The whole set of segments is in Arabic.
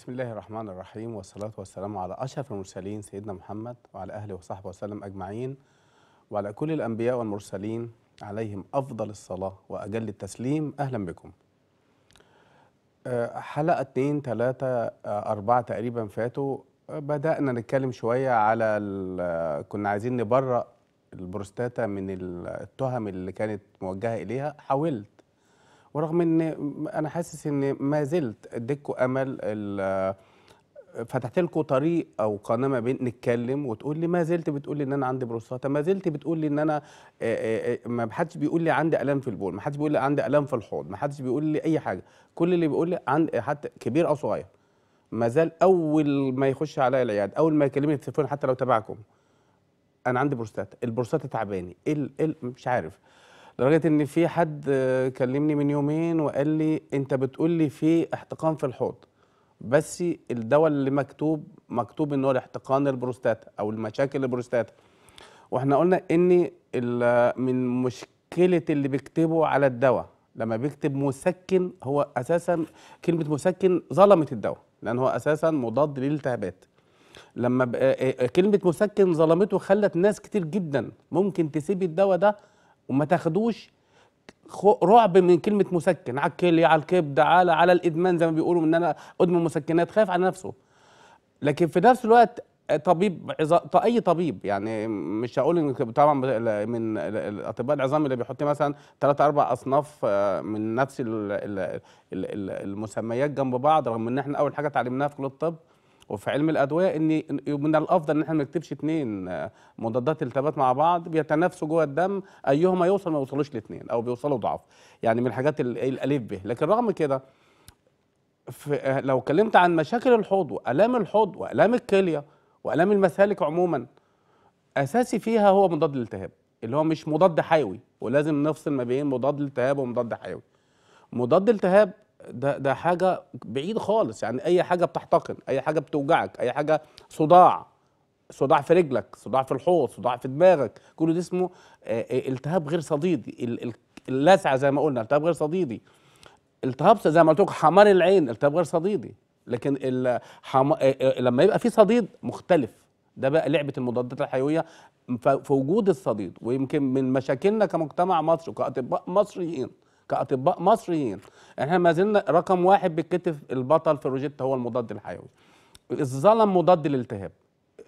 بسم الله الرحمن الرحيم والصلاة والسلام على أشرف المرسلين سيدنا محمد وعلى أهله وصحبه وسلم أجمعين وعلى كل الأنبياء والمرسلين عليهم أفضل الصلاة وأجل التسليم أهلا بكم آه، حلقة 2 3 4 تقريبا فاتوا آه، بدأنا نتكلم شوية على آه، كنا عايزين نبرأ البروستاتا من التهم اللي كانت موجهة إليها حاولت ورغم ان انا حاسس ان ما زلت اديكوا امل فتحت لكم طريق او قناه ما بين نتكلم وتقول لي ما زلت بتقول لي ان انا عندي بروستاتا ما زلت بتقول لي ان انا ما حدش بيقول لي عندي الام في البول ما حدش بيقول لي عندي الام في الحوض ما حدش بيقول لي اي حاجه كل اللي بيقول لي عند حتى كبير او صغير ما زال اول ما يخش عليا العياد اول ما يكلمني في التليفون حتى لو تبعكم انا عندي بروستاتا البروستاتا تعباني ال ال مش عارف لدرجه ان في حد كلمني من يومين وقال لي انت بتقول لي في احتقان في الحوض بس الدواء اللي مكتوب مكتوب ان هو الاحتقان البروستاتا او المشاكل البروستاتا واحنا قلنا ان من مشكله اللي بيكتبوا على الدواء لما بيكتب مسكن هو اساسا كلمه مسكن ظلمت الدواء لان هو اساسا مضاد للالتهابات لما كلمه مسكن ظلمته خلت ناس كتير جدا ممكن تسيب الدواء ده وما تاخدوش رعب من كلمه مسكن على الكلي على الكبد على على الادمان زي ما بيقولوا ان انا ادمن مسكنات خايف على نفسه لكن في نفس الوقت آه، طبيب اي طبيب يعني مش هقول ان طبعا من الاطباء العظام اللي بيحط مثلا ثلاث اربع اصناف آه، من نفس المسميات جنب بعض رغم ان احنا اول حاجه اتعلمناها في كليه الطب وفي علم الادويه ان من الافضل ان احنا ما نكتبش اثنين آه، مضادات التهابات مع بعض بيتنافسوا جوه الدم ايهما يوصل ما يوصلوش الاثنين او بيوصلوا ضعف يعني من الحاجات الالف به لكن رغم كده آه، لو اتكلمت عن مشاكل الحوض والام الحوض والام الكليه والام المسالك عموما اساسي فيها هو مضاد الالتهاب اللي هو مش مضاد حيوي ولازم نفصل ما بين مضاد التهاب ومضاد حيوي مضاد التهاب ده ده حاجه بعيد خالص يعني اي حاجه بتحتقن اي حاجه بتوجعك اي حاجه صداع صداع في رجلك صداع في الحوض صداع في دماغك كل ده اسمه آه، آه، التهاب غير صديدي اللسعه زي ما قلنا التهاب غير صديدي التهاب زي ما قلت لكم حمار العين التهاب غير صديدي لكن الحم... آه، لما يبقى في صديد مختلف ده بقى لعبه المضادات الحيويه في وجود الصديد ويمكن من مشاكلنا كمجتمع مصري وكاطباء مصريين كاطباء مصريين يعني احنا ما زلنا رقم واحد بالكتف البطل في روجيتا هو المضاد الحيوي الظلم مضاد للالتهاب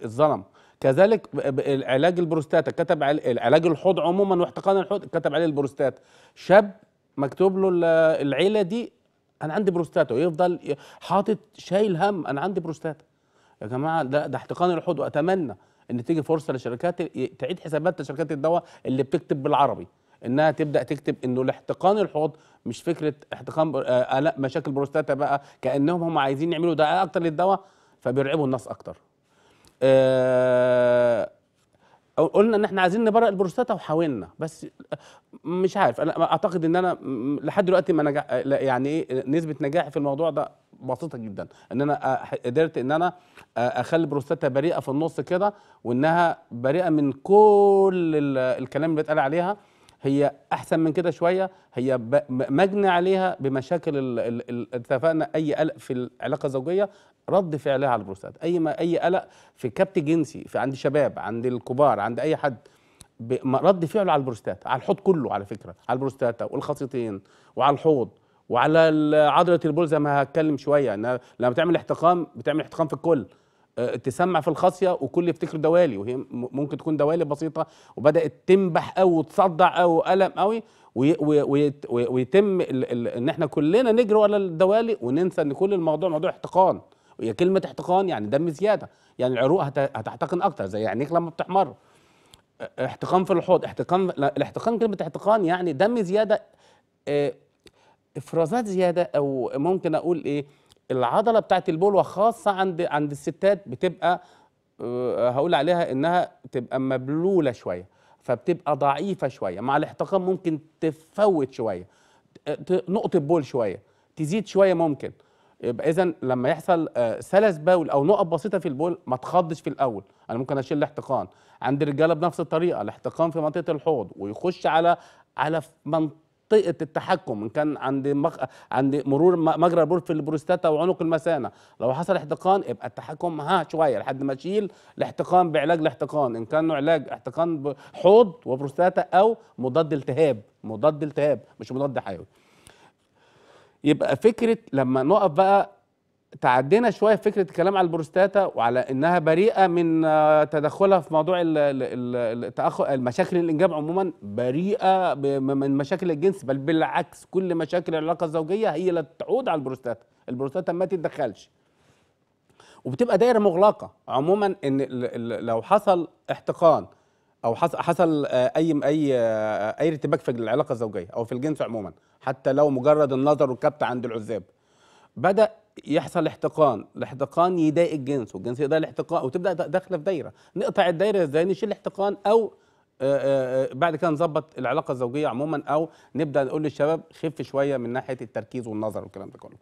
الظلم كذلك علاج البروستاتا كتب علاج الحوض عموما واحتقان الحوض كتب عليه البروستاتا شاب مكتوب له العيله دي انا عندي بروستاتا ويفضل حاطط شايل هم انا عندي بروستاتا يا جماعه ده ده احتقان الحوض واتمنى ان تيجي فرصه لشركات تعيد حسابات لشركات الدواء اللي بتكتب بالعربي انها تبدا تكتب انه الاحتقان الحوض مش فكره احتقان آه، آه، مشاكل بروستاتا بقى كانهم هم عايزين يعملوا دعايه اكتر للدواء فبيرعبوا الناس اكتر آه قلنا ان احنا عايزين نبرق البروستاتا وحاولنا بس مش عارف انا اعتقد ان انا لحد دلوقتي ما نجح يعني ايه نسبه نجاحي في الموضوع ده بسيطه جدا ان انا قدرت ان انا اخلي بروستاتا بريئه في النص كده وانها بريئه من كل الكلام اللي بيتقال عليها هي احسن من كده شويه هي مجني عليها بمشاكل اتفقنا اي قلق في العلاقه الزوجيه رد فعلها على البروستات اي ما اي قلق في كبت جنسي في عند شباب عند الكبار عند اي حد رد فعله على البروستات على الحوض كله على فكره على البروستاتا والخصيتين وعلى الحوض وعلى عضله البول زي ما هتكلم شويه لما بتعمل احتقان بتعمل احتقان في الكل آه، تسمع في الخاصيه وكل يفتكر دوالي وهي ممكن تكون دوالي بسيطه وبدات تنبح قوي وتصدع قوي وقلم قوي ويتم ان احنا كلنا نجري ورا الدوالي وننسى ان كل الموضوع موضوع احتقان هي كلمه احتقان يعني دم زياده يعني العروق هتحتقن اكتر زي عينيك لما بتحمر آه، احتقان في الحوض احتقان الاحتقان كلمه احتقان يعني دم زياده آه، افرازات زياده او ممكن اقول ايه العضله بتاعت البول وخاصه عند عند الستات بتبقى آه، هقول عليها انها تبقى مبلوله شويه فبتبقى ضعيفه شويه مع الاحتقان ممكن تفوت شويه نقطه بول شويه تزيد شويه ممكن يبقى اذا لما يحصل آه، سلس بول او نقط بسيطه في البول ما تخضش في الاول انا ممكن اشيل الاحتقان عند الرجاله بنفس الطريقه الاحتقان في منطقه الحوض ويخش على على منطقه منطقه التحكم ان كان عند مخ... عند مرور مجرى البول في البروستاتا وعنق المثانه لو حصل احتقان يبقى التحكم ها شويه لحد ما اشيل الاحتقان بعلاج الاحتقان ان كان علاج احتقان حوض وبروستاتا او مضاد التهاب مضاد التهاب مش مضاد حيوي يبقى فكره لما نقف بقى تعدينا شويه فكره الكلام على البروستاتا وعلى انها بريئه من آه، تدخلها في موضوع التاخر المشاكل الانجاب عموما بريئه من مشاكل الجنس بل بالعكس كل مشاكل العلاقه الزوجيه هي اللي تعود على البروستاتا البروستاتا ما تتدخلش وبتبقى دايره مغلقه عموما ان لو حصل احتقان او حصل آه، اي اي آه، اي ارتباك في العلاقه الزوجيه او في الجنس عموما حتى لو مجرد النظر والكبت عند العزاب بدا يحصل احتقان الاحتقان يضايق الجنس والجنس يضايق الاحتقان وتبدا داخله في دايره نقطع الدايره ازاي نشيل الاحتقان او بعد كده نظبط العلاقه الزوجيه عموما او نبدا نقول للشباب خف شويه من ناحيه التركيز والنظر والكلام ده كله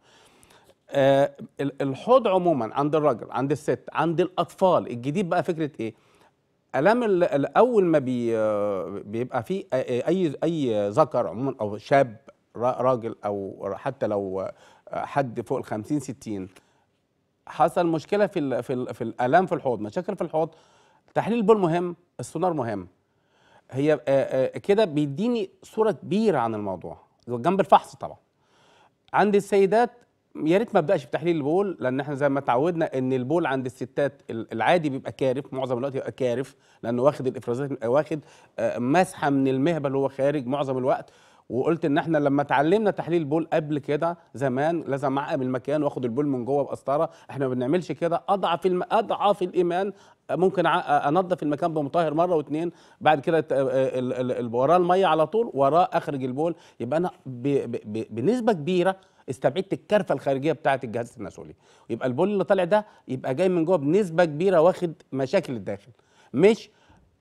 الحوض عموما عند الرجل عند الست عند الاطفال الجديد بقى فكره ايه الام اول ما بي بيبقى فيه اي اي ذكر عموما او شاب راجل او حتى لو حد فوق ال 50 60 حصل مشكله في الـ في الـ في الالام في الحوض مشاكل في الحوض تحليل البول مهم السونار مهم هي آه، آه، كده بيديني صوره كبيره عن الموضوع جنب الفحص طبعا عند السيدات يا ريت ما ابداش بتحليل البول لان احنا زي ما اتعودنا ان البول عند الستات العادي بيبقى كارف معظم الوقت بيبقى كارف لانه واخد الافرازات واخد آه، مسحه من المهبل وهو خارج معظم الوقت وقلت ان احنا لما اتعلمنا تحليل بول قبل كده زمان لازم اعقم المكان واخد البول من جوه بقسطره احنا ما بنعملش كده اضعف الم... اضعف الايمان ممكن انظف المكان بمطهر مره واثنين بعد كده وراه الميه على طول وراه اخرج البول يبقى انا ب... ب... بنسبه كبيره استبعدت الكرفه الخارجيه بتاعه الجهاز التناسلي يبقى البول اللي طالع ده يبقى جاي من جوه بنسبه كبيره واخد مشاكل الداخل مش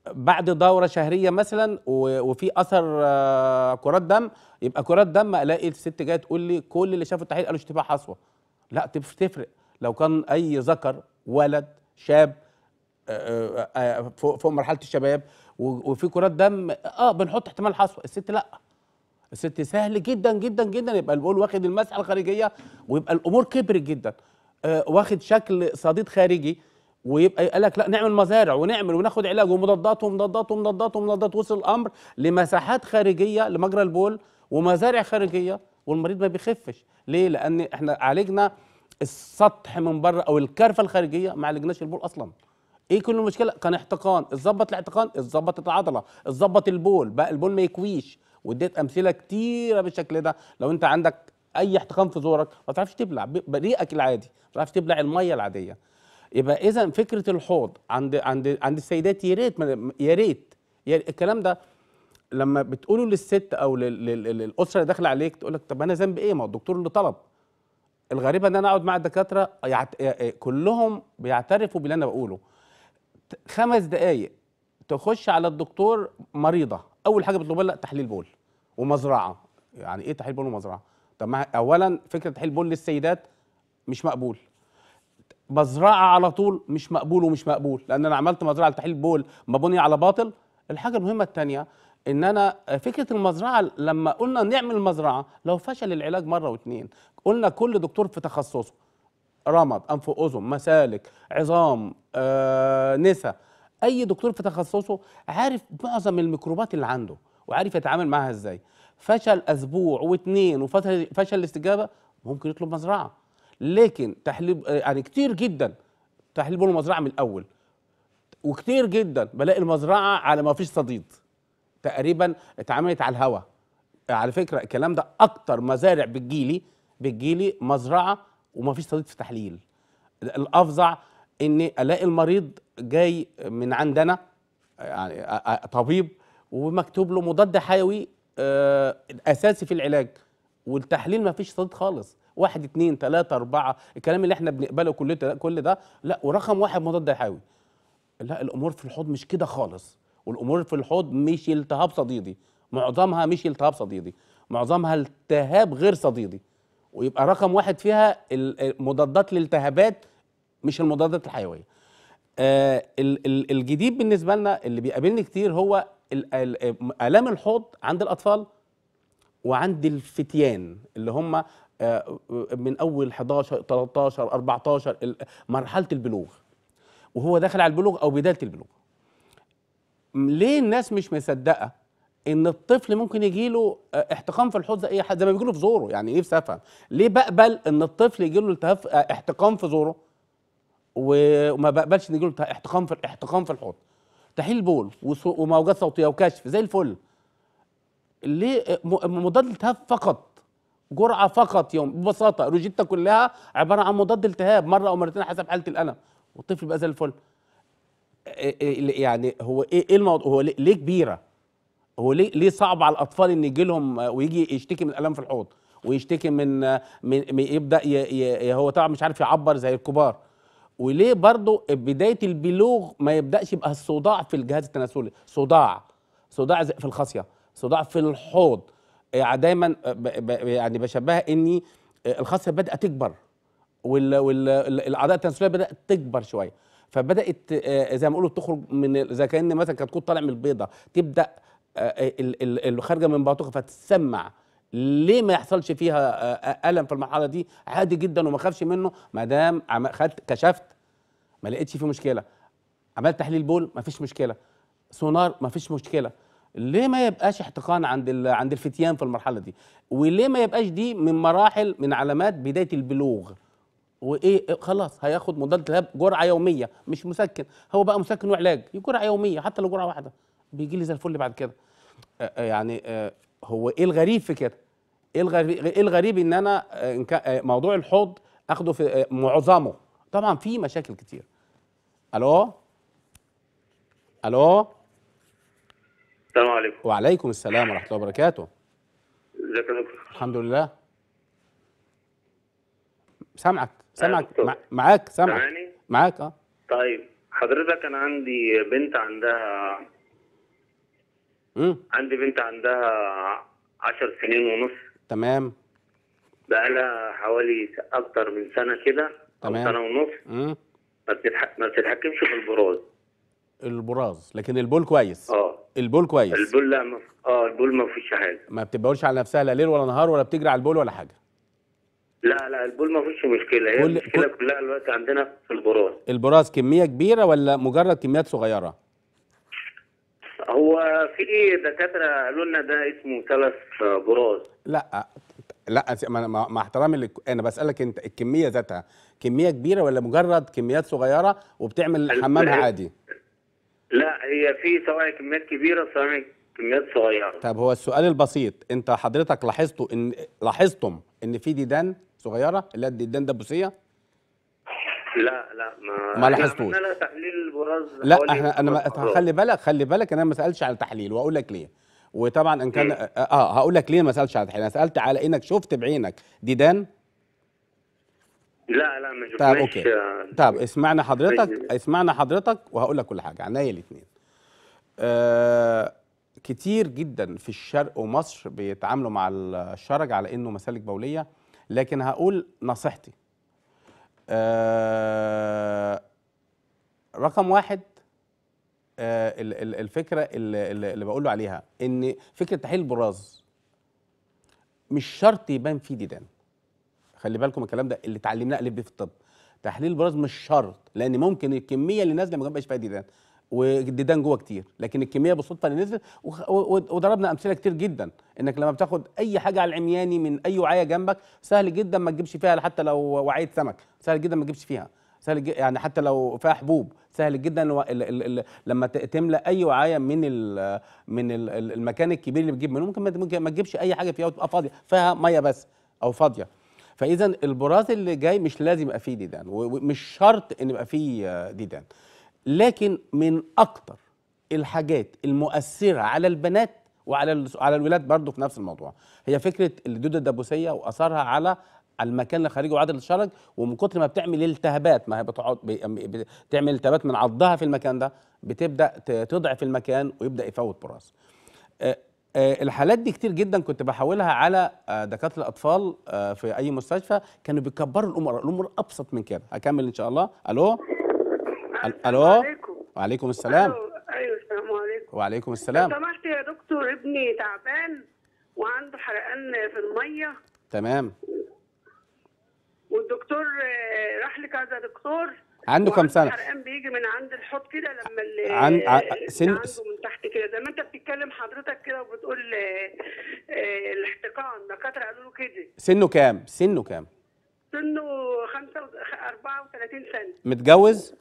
بعد دوره شهريه مثلا وفي اثر آه، كرات دم يبقى كرات دم الاقي الست جايه تقول لي كل اللي شافوا التحاليل قالوا اشتباه حصوه لا تفرق لو كان اي ذكر ولد شاب آه، آه، فوق مرحله الشباب وفي كرات دم اه بنحط احتمال حصوه الست لا الست سهل جدا جدا جدا يبقى البول واخد المسحه الخارجيه ويبقى الامور كبرت جدا آه واخد شكل صديد خارجي ويبقى قال لك لا نعمل مزارع ونعمل وناخد علاج ومضادات ومضادات ومضادات ومضادات وصل الامر لمساحات خارجيه لمجرى البول ومزارع خارجيه والمريض ما بيخفش ليه لان احنا عالجنا السطح من بره او الكرفه الخارجيه ما عالجناش البول اصلا ايه كل المشكله كان احتقان اتظبط الاحتقان اتظبطت العضله اتظبط البول بقى البول ما يكويش واديت امثله كتيره بالشكل ده لو انت عندك اي احتقان في زورك ما تعرفش تبلع بريقك العادي ما تعرفش تبلع الميه العاديه يبقى اذا فكره الحوض عند عند عند السيدات يا ريت يا ريت الكلام ده لما بتقوله للست او للاسره اللي داخله عليك تقول لك طب انا ذنب ايه ما هو الدكتور اللي طلب الغريبه ان انا اقعد مع الدكاتره يعت... كلهم بيعترفوا باللي انا بقوله خمس دقائق تخش على الدكتور مريضه اول حاجه بتطلبها لها تحليل بول ومزرعه يعني ايه تحليل بول ومزرعه طب اولا فكره تحليل بول للسيدات مش مقبول مزرعه على طول مش مقبول ومش مقبول لان انا عملت مزرعه لتحليل بول مبني على باطل الحاجه المهمه الثانيه ان انا فكره المزرعه لما قلنا نعمل مزرعه لو فشل العلاج مره واثنين قلنا كل دكتور في تخصصه رمض انف اذن مسالك عظام آه، نسا اي دكتور في تخصصه عارف معظم الميكروبات اللي عنده وعارف يتعامل معاها ازاي فشل اسبوع واثنين وفشل الاستجابه ممكن يطلب مزرعه لكن تحليب يعني كتير جدا تحليب المزرعه من الاول وكتير جدا بلاقي المزرعه على ما فيش صديد تقريبا اتعملت على الهوا على فكره الكلام ده اكتر مزارع بتجيلي بتجيلي مزرعه وما فيش صديد في تحليل الافظع ان الاقي المريض جاي من عندنا يعني طبيب ومكتوب له مضاد حيوي آه، اساسي في العلاج والتحليل ما فيش صديد خالص واحد اتنين تلاته اربعه الكلام اللي احنا بنقبله كل ده كل ده لا ورقم واحد مضاد حيوي لا الامور في الحوض مش كده خالص والامور في الحوض مش التهاب صديدي معظمها مش التهاب صديدي معظمها التهاب غير صديدي ويبقى رقم واحد فيها مضادات للالتهابات مش المضادات الحيويه آه الجديد بالنسبه لنا اللي بيقابلني كتير هو آه، الام الحوض عند الاطفال وعند الفتيان اللي هم آه، من اول 11 13 14 مرحله البلوغ وهو داخل على البلوغ او بدايه البلوغ ليه الناس مش مصدقه ان الطفل ممكن يجي له آه، احتقان في الحوض زي اي حد زي ما بيقولوا في زوره يعني نفسي إيه افهم ليه بقبل ان الطفل له التهاب آه، احتقان في زوره وما بقبلش ان يجي له احتقان في احتقان في الحوض تحليل بول وموجات صوتيه وكشف زي الفل ليه مضاد التهاب فقط جرعه فقط يوم ببساطه روجيتا كلها عباره عن مضاد التهاب مره او مرتين حسب حاله الالم والطفل بقى زي الفل إيه، إيه، إيه، يعني هو ايه الموضوع هو ليه كبيره هو ليه ليه صعب على الاطفال ان يجي لهم ويجي يشتكي من الالم في الحوض ويشتكي من من يبدا ي ي هو طبعا مش عارف يعبر زي الكبار وليه برضه بدايه البلوغ ما يبداش يبقى الصداع في الجهاز التناسلي صداع صداع في الخصيه صداع في الحوض يعني دايما يعني بشبهها اني آه، الخصيه بدات تكبر والاعضاء التناسليه بدات تكبر شويه فبدات آه، زي ما بيقولوا تخرج من زي كان مثلا كتكوت طالع من البيضه تبدا آه، الخارجه خارجه من بطوخه فتسمع ليه ما يحصلش فيها الم في المرحله دي عادي جدا وما خافش منه ما دام خدت كشفت ما لقيتش فيه مشكله عملت تحليل بول ما فيش مشكله سونار ما فيش مشكله ليه ما يبقاش احتقان عند عند الفتيان في المرحله دي وليه ما يبقاش دي من مراحل من علامات بدايه البلوغ وايه خلاص هياخد مضاد التهاب جرعه يوميه مش مسكن هو بقى مسكن وعلاج جرعه يوميه حتى لو جرعه واحده بيجي لي زي الفل بعد كده يعني هو ايه الغريب في كده ايه الغريب ايه الغريب ان انا موضوع الحوض اخده في معظمه طبعا في مشاكل كتير الو الو السلام عليكم وعليكم السلام ورحمه الله وبركاته ازيك يا دكتور الحمد لله سامعك أيوة سامعك معاك سامعك معاك اه طيب حضرتك انا عندي بنت عندها امم عندي بنت عندها 10 سنين ونص تمام بقى لها حوالي اكتر من سنه كده تمام سنه ونص امم ما بتتحكمش في البراز البراز لكن البول كويس اه البول كويس البول لا مف... اه البول ما فيش حاجه ما بتبقاش على نفسها لا ليل ولا نهار ولا بتجري على البول ولا حاجه لا لا البول ما فيش مشكله هي كل... المشكله كل... كلها دلوقتي عندنا في البراز البراز كميه كبيره ولا مجرد كميات صغيره هو في دكاتره قالوا لنا ده اسمه ثلاث براز لا لا مع احترامي لك انا بسالك انت الكميه ذاتها كميه كبيره ولا مجرد كميات صغيره وبتعمل حمامها عادي لا هي في سواء كميات كبيره سواء كميات صغيره طب هو السؤال البسيط انت حضرتك لاحظتوا ان لاحظتم ان في ديدان صغيره اللي هي الديدان دبوسيه لا لا ما ما لاحظتوش لا تحليل براز لا احنا انا ما خلي بالك خلي بالك انا ما سالتش على تحليل واقول لك ليه وطبعا ان كان إيه؟ آه،, اه هقول لك ليه ما سالتش على تحليل انا سالت على انك شفت بعينك ديدان لا لا ما طيب اوكي آه، طيب اسمعنا حضرتك اسمعنا حضرتك وهقول لك كل حاجه عينيا الاثنين آه كتير جدا في الشرق ومصر بيتعاملوا مع الشرج على انه مسالك بوليه لكن هقول نصيحتي آه رقم واحد آه الفكره اللي, اللي بقول له عليها ان فكره تحليل البراز مش شرط يبان فيه ديدان خلي بالكم الكلام ده اللي اتعلمناه الف في الطب تحليل البراز مش شرط لان ممكن الكميه اللي نازله ما تبقاش فيها ديدان والديدان جوه كتير لكن الكميه بالصدفه اللي نزلت وضربنا امثله كتير جدا انك لما بتاخد اي حاجه على العمياني من اي وعايه جنبك سهل جدا ما تجيبش فيها حتى لو وعيه سمك سهل جدا ما تجيبش فيها سهل جدا يعني حتى لو فيها حبوب سهل جدا ال ال ال لما تملى اي وعايه من ال من ال المكان الكبير اللي بتجيب منه ممكن ما تجيبش اي حاجه فيها وتبقى فاضيه فيها ميه بس او فاضيه فاذا البراز اللي جاي مش لازم يبقى فيه ديدان ومش شرط ان يبقى فيه آه، ديدان لكن من اكتر الحاجات المؤثره على البنات وعلى على الولاد برضه في نفس الموضوع هي فكره الدوده الدبوسيه واثرها على المكان اللي خارجه الشرج ومن كتر ما بتعمل التهابات ما هي بتقعد بتعمل التهابات من عضها في المكان ده بتبدا تضعف المكان ويبدا يفوت براس آه، آه، الحالات دي كتير جدا كنت بحولها على آه، دكاتره الاطفال آه، في اي مستشفى كانوا بيكبروا الامور الامور ابسط من كده هكمل ان شاء الله الو الو عليكم. وعليكم السلام ايوه السلام عليكم وعليكم السلام لو سمحت يا دكتور ابني تعبان وعنده حرقان في الميه تمام والدكتور راح لكذا دكتور عنده كام سنه؟ الحرقان بيجي من عند الحوض كده لما اللي عن... ع... سن... عنده من تحت كده زي ما انت بتتكلم حضرتك كده وبتقول آه، آه، الاحتقان دكاتره قالوا له كده سنه كام؟ سنه كام؟ سنه 34 سنه متجوز؟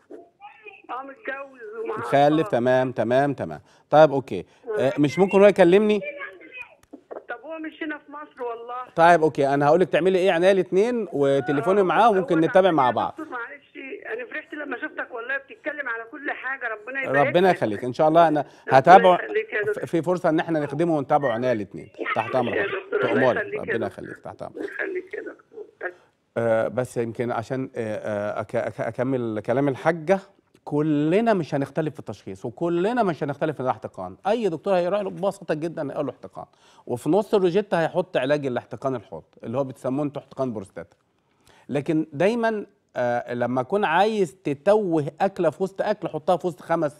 اه متجوز ومعاه تمام تمام تمام طيب اوكي آه،, آه مش ممكن هو يكلمني؟ طب هو مش هنا في مصر والله طيب اوكي انا هقول لك تعملي ايه عنايه الاثنين وتليفوني معاه وممكن نتابع مع إيه بعض ربنا يبارك ربنا يخليك ان شاء الله انا هتابعه في فرصه ان احنا نخدمه ونتابعه انا الاثنين تحت امرك تؤمري ربنا يخليك تحت امرك يخليك يا دكتور بس آه، يمكن عشان آه، آه، اكمل كلام الحاجه كلنا مش هنختلف في التشخيص وكلنا مش هنختلف في الاحتقان اي دكتور هيروح له ببساطه جدا هيقول له احتقان وفي نص الروجيتا هيحط علاج الاحتقان الحوض اللي هو بتسموه انتوا احتقان بروستاتا لكن دايما آه، لما اكون عايز تتوه اكله في وسط اكل حطها في وسط خمس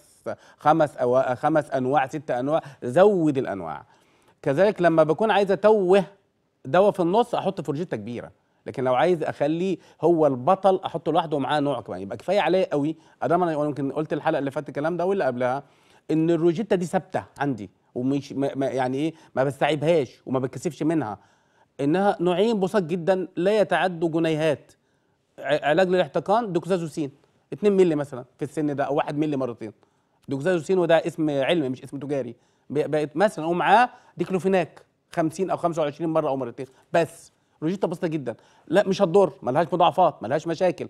خمس أو خمس انواع ست انواع زود الانواع كذلك لما بكون عايز اتوه دواء في النص احط فرجيتا كبيره لكن لو عايز اخليه هو البطل احطه لوحده ومعاه نوع كمان يبقى كفايه عليه قوي ادام انا يمكن قلت الحلقه اللي فاتت الكلام ده واللي قبلها ان الروجيتا دي ثابته عندي ومش ما يعني ايه ما بستعيبهاش وما بتكسفش منها انها نوعين بساط جدا لا يتعدوا جنيهات علاج للاحتقان دوكزازوسين 2 مللي مثلا في السن ده او 1 مللي مرتين دوكزازوسين وده اسم علمي مش اسم تجاري بقت مثلا ومعاه ديكلوفيناك 50 او 25 مره او مرتين بس روجيتا بسيطه جدا لا مش هتضر ملهاش مضاعفات ملهاش مشاكل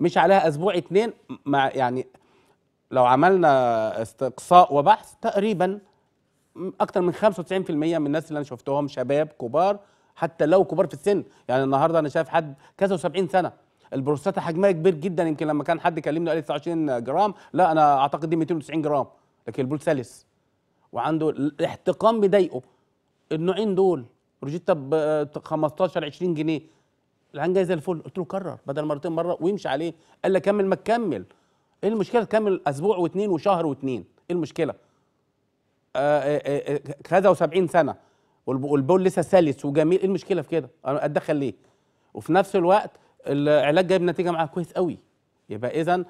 مش عليها اسبوع اتنين مع يعني لو عملنا استقصاء وبحث تقريبا اكتر من 95% من الناس اللي انا شفتهم شباب كبار حتى لو كبار في السن يعني النهارده انا شايف حد كذا و70 سنه البروستاتا حجمها كبير جدا يمكن لما كان حد كلمني قال لي 29 جرام لا انا اعتقد دي 290 جرام لكن البول سلس وعنده الاحتقان بيضايقه النوعين دول روجيتا ب 15 20 جنيه العين جاي زي الفل قلت له كرر بدل مرتين مره ويمشي عليه قال لي كمل ما تكمل ايه المشكله تكمل اسبوع واثنين وشهر واثنين ايه المشكله كذا آه، آه، آه، و70 سنه والبول لسه سلس وجميل ايه المشكله في كده انا اتدخل ليه وفي نفس الوقت العلاج جايب نتيجه معاه كويس قوي يبقى اذا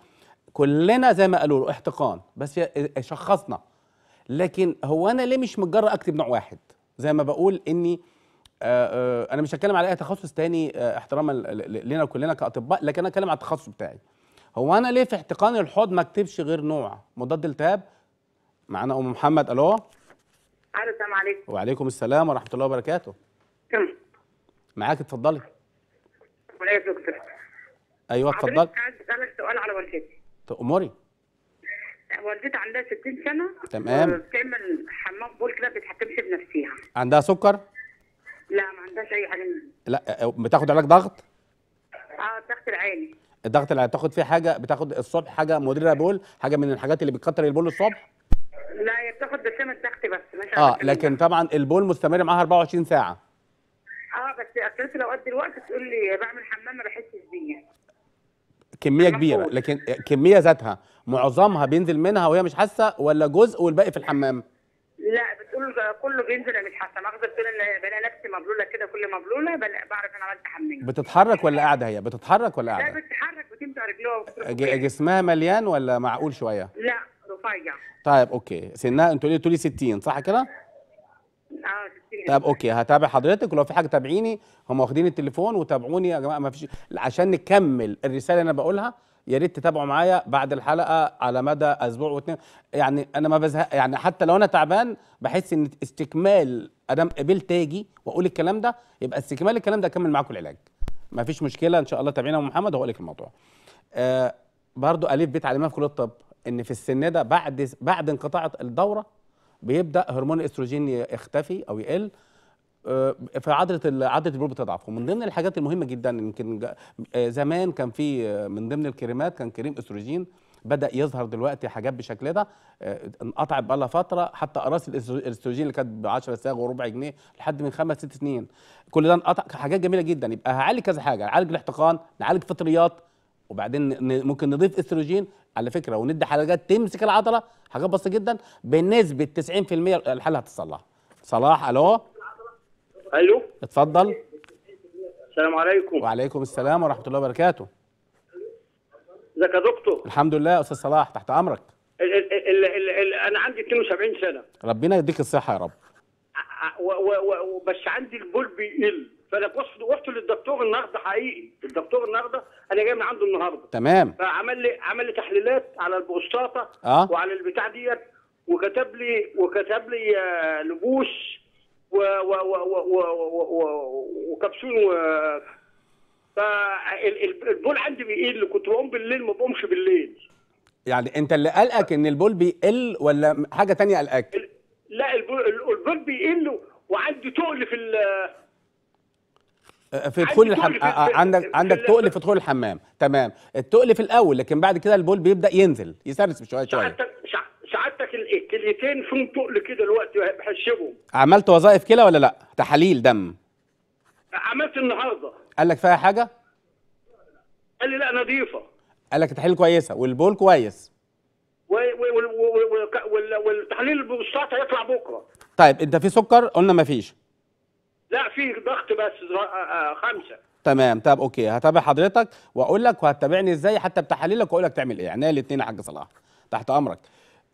كلنا زي ما قالوا له احتقان بس شخصنا لكن هو انا ليه مش متجرأ اكتب نوع واحد زي ما بقول اني آه، آه، انا مش هتكلم على اي تخصص تاني آه، احتراما لنا كلنا كاطباء لكن انا هتكلم على التخصص بتاعي هو انا ليه في احتقان الحوض ما اكتبش غير نوع مضاد التهاب معانا ام محمد الو الو السلام عليكم وعليكم السلام ورحمه الله وبركاته معاك اتفضلي دكتور ايوه اتفضل عايز اسالك سؤال على والدتي تأمري والدتي عندها 60 سنه تمام بتعمل حمام بول كده بتتحكمش بنفسيها عندها سكر؟ لا ما عندهاش اي حاجه لا أه، بتاخد علاج ضغط؟ اه الضغط العالي الضغط العالي بتاخد فيه حاجه بتاخد الصبح حاجه مديرها بول حاجه من الحاجات اللي بتكتر البول الصبح؟ لا هي بتاخد برسامه ضغط بس مش اه لكن طبعا البول مستمر معاها 24 ساعه بس لو قد الوقت تقول لي بعمل حمام ما بحسش بيه يعني. كميه كبيره لكن كميه ذاتها معظمها بينزل منها وهي مش حاسه ولا جزء والباقي في الحمام لا بتقول كله بينزل انا مش حاسه ماخده تقول ان بلا نفسي مبلوله كده كل مبلوله بعرف انا عملت حمام بتتحرك ولا قاعده هي بتتحرك ولا قاعده لا بتتحرك بتمشي رجلها جسمها مليان ولا معقول شويه لا رفيع طيب اوكي سنها انتوا قلتوا لي 60 صح كده اه طب اوكي هتابع حضرتك ولو في حاجه تابعيني هم واخدين التليفون وتابعوني يا جماعه ما فيش عشان نكمل الرساله اللي انا بقولها يا ريت تتابعوا معايا بعد الحلقه على مدى اسبوع واثنين يعني انا ما بزهق يعني حتى لو انا تعبان بحس ان استكمال ادام قبلت اجي واقول الكلام ده يبقى استكمال الكلام ده اكمل معاكم العلاج ما فيش مشكله ان شاء الله تابعينا محمد هقول لك الموضوع آه برضو الف بيت علمها في كليه الطب ان في السن ده بعد بعد انقطاع الدوره بيبدا هرمون الاستروجين يختفي او يقل فعضله آه، عضله البول بتضعف ومن ضمن الحاجات المهمه جدا يمكن زمان كان في آه، من ضمن الكريمات كان كريم استروجين بدا يظهر دلوقتي حاجات بالشكل ده آه، انقطعت بقى لها فتره حتى قراص الاستروجين اللي كانت ب 10 ساغ وربع جنيه لحد من خمس ست سنين كل ده انقطع حاجات جميله جدا يبقى هعالج كذا حاجه هعالج الاحتقان نعالج فطريات وبعدين ممكن نضيف استروجين على فكره وندي حاجات تمسك العضله حاجات بسيطه جدا بنسبه 90% الحاله هتتصلح صلاح الو الو اتفضل السلام عليكم وعليكم السلام ورحمه الله وبركاته ازيك يا دكتور الحمد لله يا استاذ صلاح تحت امرك ال ال ال ال ال انا عندي 72 سنه ربنا يديك الصحه يا رب وبس عندي البول بيقل فانا قصد رحت للدكتور النهارده حقيقي الدكتور النهارده انا جاي من عنده النهارده تمام فعمل لي عمل لي تحليلات على البروستاتا آه. وعلى البتاع ديت وكتب لي وكتب لي آه، لبوس و و و و و وكبسول و فالبول عندي بيقل كنت بقوم بالليل ما بقومش بالليل يعني انت اللي قلقك ان البول بيقل ولا حاجه ثانيه قلقك؟ لا البول, البول بيقل وعندي تقل في في دخول الحمام آه، آه، عندك عندك تقل في دخول الحمام تمام التقل في الاول لكن بعد كده البول بيبدا ينزل يسرس شويه شويه سعادتك الكليتين فيهم تقل كده دلوقتي بحسبهم عملت وظائف كلى ولا لا تحاليل دم عملت النهارده قال لك فيها حاجه قال لي لا نظيفه قال لك التحاليل كويسه والبول كويس والتحليل البروستات هيطلع بكره طيب انت في سكر قلنا ما فيش لا في ضغط بس آه، آه، خمسه تمام طب اوكي هتابع حضرتك واقول لك وهتتابعني ازاي حتى بتحاليلك واقول لك تعمل ايه يعني الاثنين يا حاج صلاح تحت امرك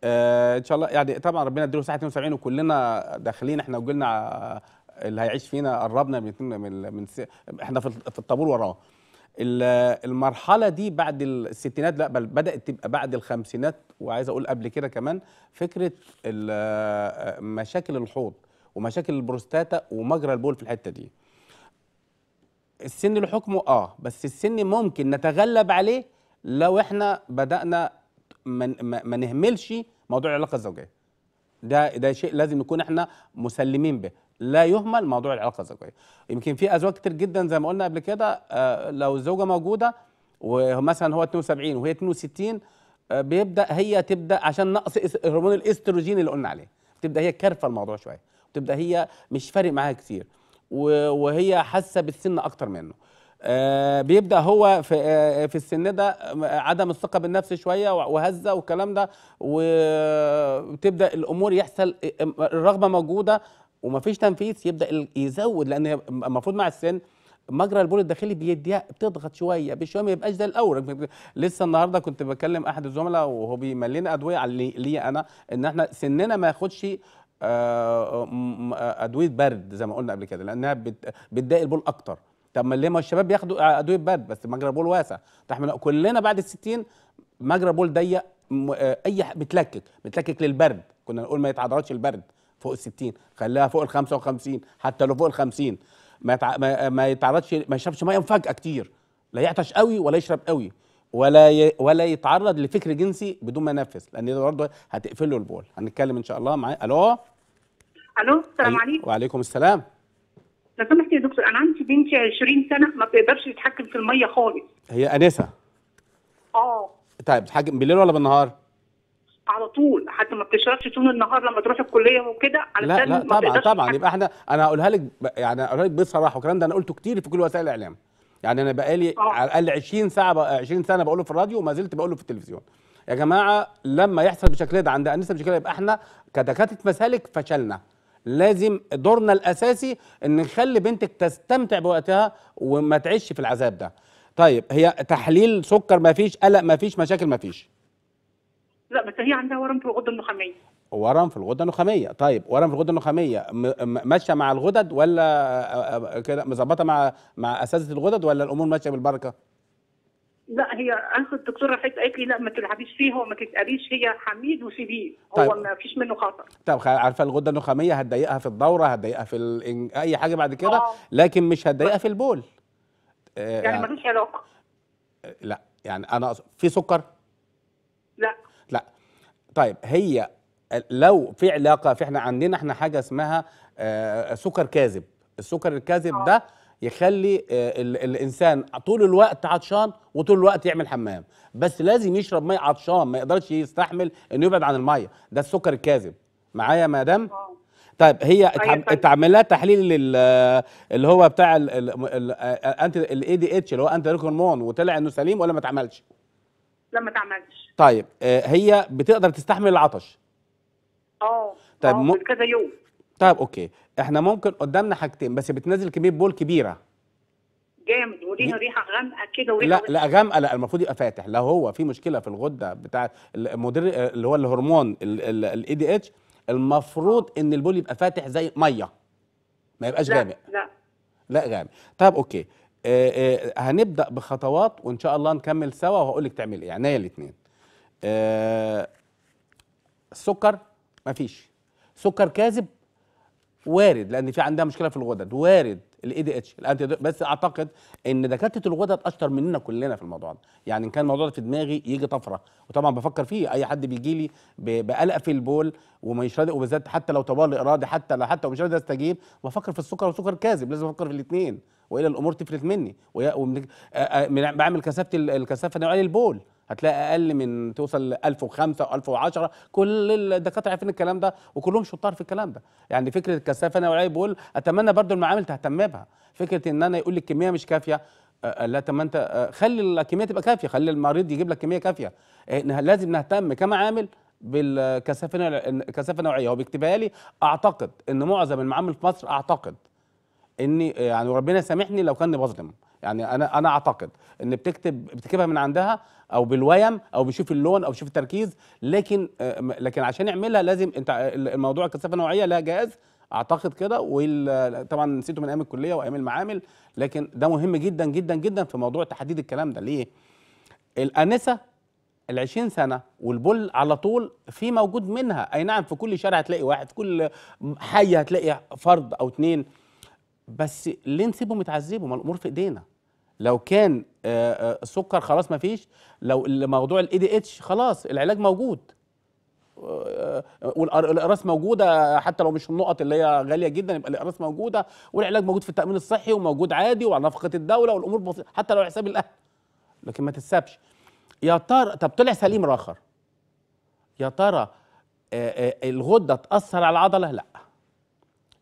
آه ان شاء الله يعني طبعا ربنا يديله ساعه 72 وكلنا داخلين احنا وجيلنا اللي هيعيش فينا قربنا من من, من احنا في الطابور وراه المرحله دي بعد الستينات لا بل بدات تبقى بعد الخمسينات وعايز اقول قبل كده كمان فكره آه، مشاكل الحوض ومشاكل البروستاتا ومجرى البول في الحته دي السن لحكمه اه بس السن ممكن نتغلب عليه لو احنا بدانا ما نهملش موضوع العلاقه الزوجيه ده ده شيء لازم نكون احنا مسلمين به لا يهمل موضوع العلاقه الزوجيه يمكن في ازواج كتير جدا زي ما قلنا قبل كده آه لو الزوجه موجوده ومثلا هو 72 وهي 62 آه بيبدا هي تبدا عشان نقص هرمون الاستروجين اللي قلنا عليه تبدا هي كارفه الموضوع شويه تبدا هي مش فارق معاها كتير وهي حاسه بالسن اكتر منه آه، بيبدا هو في آه، في السن ده آه، عدم الثقه بالنفس شويه وهزه والكلام ده وتبدا الامور يحصل الرغبه موجوده ومفيش تنفيذ يبدا يزود لان المفروض مع السن مجرى البول الداخلي بيديها بتضغط شويه بشويه ما يبقاش ده الاول لسه النهارده كنت بكلم احد الزملاء وهو بيملينا ادويه على انا ان احنا سننا ما ياخدش آه، ادويه برد زي ما قلنا قبل كده لانها بتضايق البول اكتر طب ما ليه ما الشباب بياخدوا ادويه برد بس مجرى البول واسع تحمل كلنا بعد ال 60 مجرى البول ضيق آه، اي بتلكك بتلكك للبرد كنا نقول ما يتعرضش البرد فوق ال 60 خليها فوق ال 55 حتى لو فوق ال 50 ما يتع... ما, يتعرضش ما يشربش ميه مفاجاه كتير لا يعطش قوي ولا يشرب قوي ولا ي... ولا يتعرض لفكر جنسي بدون ما ينفس لان ده برضه هتقفل له البول هنتكلم ان شاء الله معاه الو الو السلام عليكم وعليكم السلام لو سمحت يا دكتور انا عندي بنتي 20 سنه ما بتقدرش تتحكم في الميه خالص هي انسه اه طيب بتتحكم بالليل ولا بالنهار؟ على طول حتى ما بتشربش طول النهار لما تروح الكليه وكده على لا لا طبعا طبعا يبقى احنا انا هقولها لك يعني هقولها لك بصراحه والكلام ده انا قلته كتير في كل وسائل الاعلام يعني انا بقالي آه. على الاقل 20 ساعه 20 سنه بقوله في الراديو وما زلت بقوله في التلفزيون يا جماعه لما يحصل بشكل ده عند انسه بشكل ده يبقى احنا كدكاتره مسالك فشلنا لازم دورنا الاساسي ان نخلي بنتك تستمتع بوقتها وما تعيش في العذاب ده طيب هي تحليل سكر ما فيش قلق ما فيش مشاكل ما فيش لا بس هي عندها ورم في الغده النخاميه ورم في الغده النخاميه طيب ورم في الغده النخاميه ماشيه مع الغدد ولا آه، آه، آه، كده مظبطه مع مع اساسه الغدد ولا الامور ماشيه بالبركه لا هي انا الدكتوره راحت قالت لي لا ما تلعبيش فيه وما تتقريش هي حميد وسيبيه هو طيب. ما فيش منه خطر طب عارفه الغده النخاميه هتضايقها في الدوره هتضايقها في ال... اي حاجه بعد كده أوه. لكن مش هتضايقها في البول آه، يعني, ملوش علاقه آه، لا يعني انا في سكر لا لا طيب هي لو في علاقه في احنا عندنا احنا حاجه اسمها آه سكر كاذب السكر الكاذب آه. ده يخلي آه، الانسان طول الوقت عطشان وطول الوقت يعمل حمام بس لازم يشرب ميه عطشان ما يقدرش يستحمل انه يبعد عن الميه ده السكر الكاذب معايا مدام طيب هي طيب، طيب. اتعمل لها تحليل آه، اللي هو بتاع انت الاي دي اتش اللي هو انت هرمون وطلع انه سليم ولا ما اتعملش؟ لا ما اتعملش طيب آه، هي بتقدر تستحمل العطش؟ اه طيب كذا يوم طيب اوكي احنا ممكن قدامنا حاجتين بس بتنزل كميه بول كبيره جامد وليها ريحه غامقه كده وريحه لا لا غامقه لا المفروض يبقى فاتح لو هو في مشكله في الغده بتاع المدر اللي هو الهرمون الاي دي اتش المفروض ان البول يبقى فاتح زي ميه ما يبقاش غامق لا لا غامق طيب اوكي آه آه هنبدا بخطوات وان شاء الله نكمل سوا وهقول لك تعمل ايه عينيا الاثنين آه السكر مفيش سكر كاذب وارد لان في عندها مشكله في الغدد وارد الاي دي اتش بس اعتقد ان دكاتره الغدد اشطر مننا كلنا في الموضوع ده يعني ان كان الموضوع ده في دماغي يجي طفره وطبعا بفكر فيه اي حد بيجي لي بقلق في البول وما راضي وبالذات حتى لو تبول ارادي حتى لو حتى ومش راضي استجيب بفكر في السكر والسكر كاذب لازم افكر في الاثنين والا الامور تفلت مني ومن... بعمل كثافه الكثافه نوعيه البول هتلاقي اقل من توصل ل 1005 و1010 كل الدكاتره عارفين الكلام ده وكلهم شطار في الكلام ده يعني فكره الكثافه نوعيه بقول اتمنى برضو المعامل تهتم بها فكره ان انا يقول لي الكميه مش كافيه لا طب ما انت خلي الكميه تبقى كافيه خلي المريض يجيب لك كميه كافيه إيه، لازم نهتم كمعامل بالكثافه كثافه نوعيه هو بيكتبها لي اعتقد ان معظم المعامل في مصر اعتقد اني يعني وربنا يسامحني لو كان بظلم يعني انا انا اعتقد ان بتكتب بتكتبها من عندها او بالويم او بيشوف اللون او بيشوف التركيز لكن آه، لكن عشان يعملها لازم انت الموضوع الكثافه النوعيه لها جهاز اعتقد كده وطبعا نسيته من ايام الكليه وايام المعامل لكن ده مهم جدا جدا جدا في موضوع تحديد الكلام ده ليه الانسه ال 20 سنه والبل على طول في موجود منها اي نعم في كل شارع هتلاقي واحد في كل حي هتلاقي فرد او اتنين بس ليه نسيبهم يتعذبوا ما الامور في ايدينا لو كان آه، آه، السكر خلاص ما فيش لو موضوع الاي دي اتش خلاص العلاج موجود آه، والاقراص موجوده حتى لو مش النقط اللي هي غاليه جدا يبقى الاقراص موجوده والعلاج موجود في التامين الصحي وموجود عادي وعلى نفقه الدوله والامور بسيطه حتى لو على حساب الاهل لكن ما تتسابش يا ترى طب طلع سليم راخر يا ترى الغده تاثر على العضله لا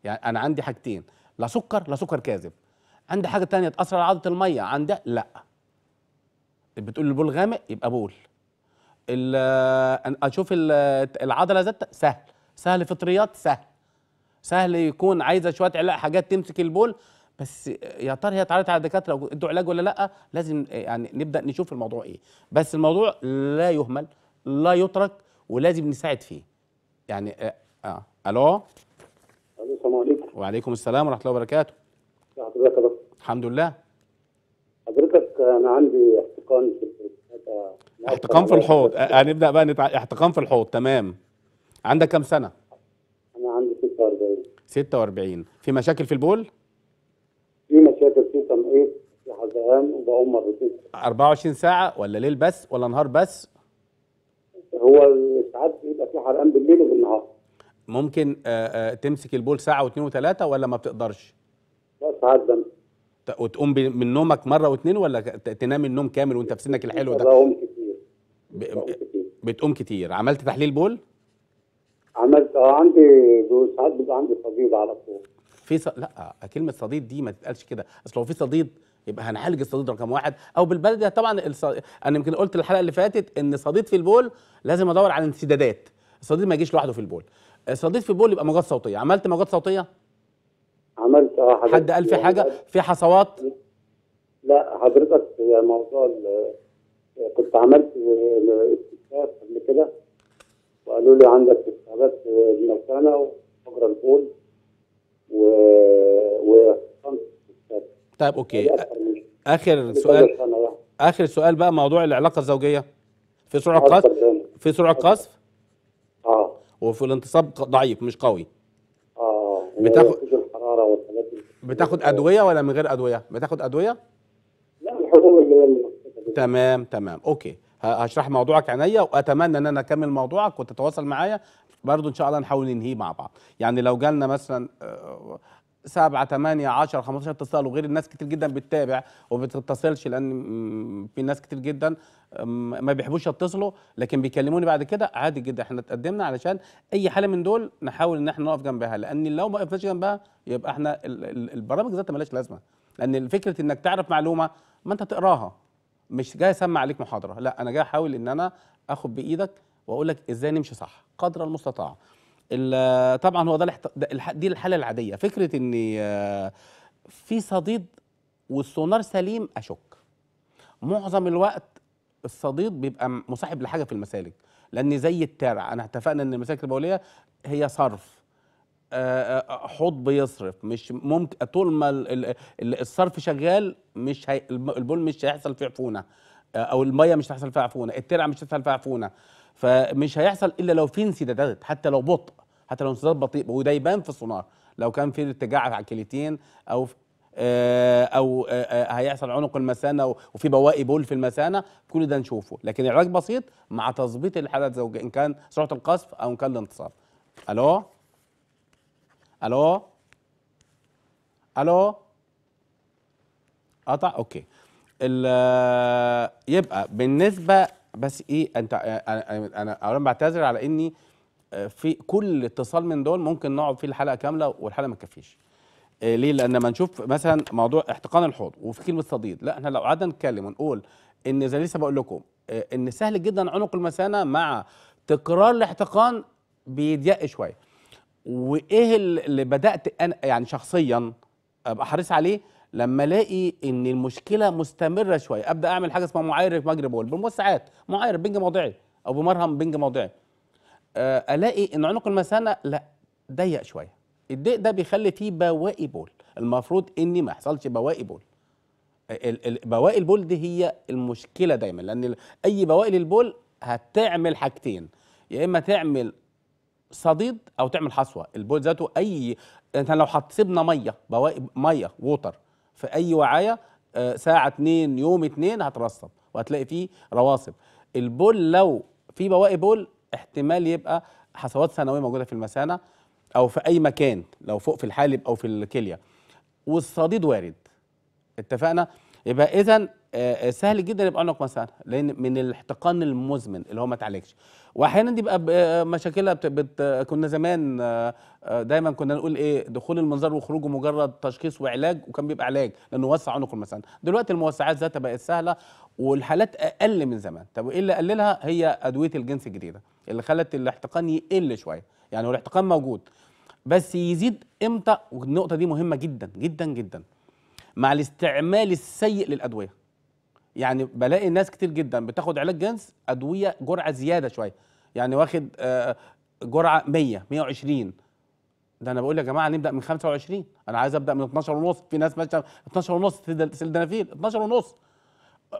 يعني انا عندي حاجتين لا سكر لا سكر كاذب عندي حاجه تانية تاثر على عضله الميه عندها لا بتقول البول غامق يبقى بول اشوف العضله ذاتها سهل سهل فطريات سهل سهل يكون عايزه شويه علاج حاجات تمسك البول بس يا ترى هي اتعرضت على دكاتره ادوا علاج ولا لا لازم يعني نبدا نشوف الموضوع ايه بس الموضوع لا يهمل لا يترك ولازم نساعد فيه يعني اه, آه. الو السلام عليكم وعليكم السلام ورحمه الله وبركاته حضرتك بس الحمد لله حضرتك انا عندي احتقان في احتقان في الحوض هنبدا بقى نتع... احتقان في الحوض تمام عندك كام سنه انا عندي 46 46 في مشاكل في البول في مشاكل في تمقيط في حزقان وبقوم مرتين 24 ساعه ولا ليل بس ولا نهار بس هو ساعات بيبقى في حرقان بالليل وبالنهار ممكن آآ آه، آآ آه، تمسك البول ساعه واثنين وثلاثه ولا ما بتقدرش ساعات وتقوم من نومك مره واثنين ولا تنام النوم كامل وانت في سنك الحلو ده؟ بقوم كتير بتقوم كتير عملت تحليل بول؟ عملت اه عندي ساعات بيبقى عندي صديد على طول في ص... لا آه، كلمه صديد دي ما تتقالش كده اصل لو في صديد يبقى هنعالج الصديد رقم واحد او بالبلدي طبعا الص... انا يمكن قلت الحلقه اللي فاتت ان صديد في البول لازم ادور على انسدادات الصديد ما يجيش لوحده في البول الصديد في البول يبقى موجات صوتيه عملت موجات صوتيه عملت اه حضرتك حد قال في حاجه في حصوات لا حضرتك موضوع آه، كنت عملت آه، استفسار قبل كده وقالوا لي عندك استفسارات المثانه آه، وحجر البول و و طيب اوكي يعني اخر سؤال يعني. اخر سؤال بقى موضوع العلاقه الزوجيه في سرعه قصف في سرعه قصف اه وفي الانتصاب ضعيف مش قوي اه يعني بتاخد الحراره والحاجات بتاخد ادويه ولا من غير ادويه؟ بتاخد ادويه؟ لا الحبوب اللي هي تمام تمام اوكي هشرح موضوعك عينيا واتمنى ان انا اكمل موضوعك وتتواصل معايا برضه ان شاء الله نحاول ننهيه مع بعض يعني لو جالنا مثلا آه، 7 8 10 15 اتصال وغير الناس كتير جدا بتتابع وما بتتصلش لان في ناس كتير جدا ما بيحبوش يتصلوا لكن بيكلموني بعد كده عادي جدا احنا اتقدمنا علشان اي حاله من دول نحاول ان احنا نقف جنبها لان لو ما وقفناش جنبها يبقى احنا البرامج ذاتها مالهاش لازمه لان فكره انك تعرف معلومه ما انت تقراها مش جاي اسمع عليك محاضره لا انا جاي احاول ان انا اخد بايدك واقول لك ازاي نمشي صح قدر المستطاع طبعا هو ده دي الحاله العاديه فكره ان آه، في صديد والسونار سليم اشك معظم الوقت الصديد بيبقى مصاحب لحاجه في المسالك لان زي الترع انا اتفقنا ان المسالك البوليه هي صرف آه، آه، حوض بيصرف مش ممكن طول ما الصرف شغال مش هي البول مش هيحصل فيه عفونه او الميه مش هتحصل فيها عفونه الترع مش هتحصل فيها عفونه فمش هيحصل الا لو في انسدادات حتى لو بطء حتى لو انسداد بطيء وده يبان في السونار لو كان في ارتجاع على الكليتين او آه، او آه، آه، هيحصل عنق المثانه وفي بواقي بول في المثانه كل ده نشوفه لكن العلاج بسيط مع تظبيط الحاله الزوجيه ان كان سرعه القذف او ان كان الانتصاب الو الو الو قطع اوكي يبقى بالنسبه بس ايه انت انا اولا بعتذر على اني في كل اتصال من دول ممكن نقعد فيه الحلقه كامله والحلقه ما تكفيش آه، ليه لان لما نشوف مثلا موضوع احتقان الحوض وفي كلمه صديد لا احنا لو قعدنا نتكلم ونقول ان زي لسه بقول لكم آه، ان سهل جدا عنق المثانه مع تكرار الاحتقان بيضيق شويه وايه اللي بدات انا يعني شخصيا ابقى حريص عليه لما الاقي ان المشكله مستمره شويه ابدا اعمل حاجه اسمها في مجري بول بالموسعات معاير بنج موضعي او بمرهم بنج موضعي آه، الاقي ان عنق المثانه لا ضيق شويه الضيق ده بيخلي فيه بواقي بول المفروض اني ما يحصلش بواقي بول آه، بواقي البول دي هي المشكله دايما لان اي بواقي للبول هتعمل حاجتين يا اما تعمل صديد او تعمل حصوه البول ذاته اي يعني انت لو حتسيبنا ميه بواقي ميه ووتر في اي وعايه آه، ساعه اتنين يوم اتنين هترسب وهتلاقي فيه رواسب البول لو في بواقي بول احتمال يبقى حصوات ثانويه موجوده في المثانه او في اي مكان لو فوق في الحالب او في الكليه والصديد وارد اتفقنا يبقى اذا آه، آه، سهل جدا يبقى عنق مثلا لان من الاحتقان المزمن اللي هو ما اتعالجش واحيانا دي بقى آه، مشاكلها بت... كنا زمان دايما كنا نقول ايه دخول المنظار وخروجه مجرد تشخيص وعلاج وكان بيبقى علاج لانه وسع عنق المثانه دلوقتي الموسعات ذاتها بقت سهله والحالات اقل من زمان طب وايه اللي قللها هي ادويه الجنس الجديده اللي خلت الاحتقان يقل شويه يعني هو الاحتقان موجود بس يزيد امتى والنقطه دي مهمه جدا جدا جدا مع الاستعمال السيء للادويه يعني بلاقي ناس كتير جدا بتاخد علاج جنس ادويه جرعه زياده شويه يعني واخد آه، جرعه 100 120 ده انا بقول يا جماعه نبدا من 25 انا عايز ابدا من 12 ونص في ناس ماشيه 12 ونص سلدنافيل 12 ونص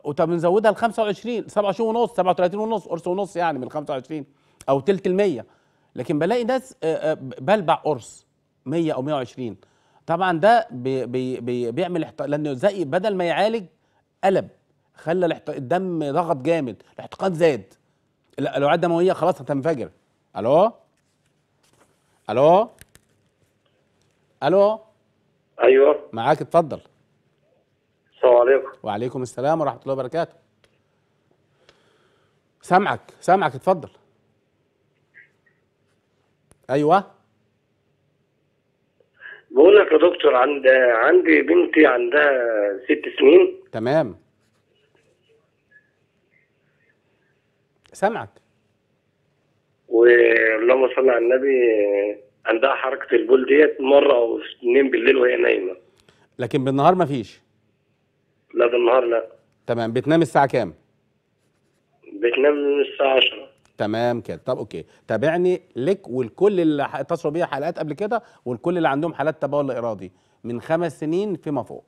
وطب نزودها ل 25 27 ونص 37 ونص قرص ونص يعني من 25 او ثلث ال 100 لكن بلاقي ناس آه، آه، بلبع قرص 100 او 120 طبعا ده بي بي بيعمل احت... لانه زي بدل ما يعالج قلب خلى الاحت... الدم ضغط جامد الاحتقان زاد الاوعيه الدمويه خلاص هتنفجر الو الو الو ايوه معاك اتفضل السلام عليكم وعليكم السلام ورحمه الله وبركاته سامعك سامعك اتفضل ايوه بقول لك يا دكتور عند عندي بنتي عندها ست سنين تمام سامعك واللهم صل على النبي عندها حركه البول ديت مره او اثنين بالليل وهي نايمه لكن بالنهار مفيش لا بالنهار لا تمام بتنام الساعه كام بتنام الساعه 10 تمام كده طب اوكي تابعني لك ولكل اللي اتصلوا بيا حلقات قبل كده والكل اللي عندهم حالات تبول ارادي من خمس سنين فيما فوق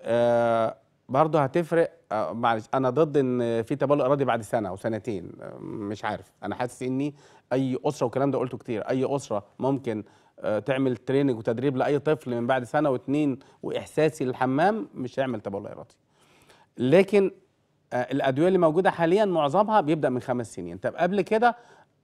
آه برضه هتفرق آه معلش انا ضد ان في تبول ارادي بعد سنه او سنتين آه مش عارف انا حاسس اني اي اسره والكلام ده قلته كتير اي اسره ممكن آه تعمل تريننج وتدريب لاي طفل من بعد سنه واتنين واحساسي للحمام مش هيعمل تبول ارادي لكن آه، الادويه اللي موجوده حاليا معظمها بيبدا من خمس سنين طب قبل كده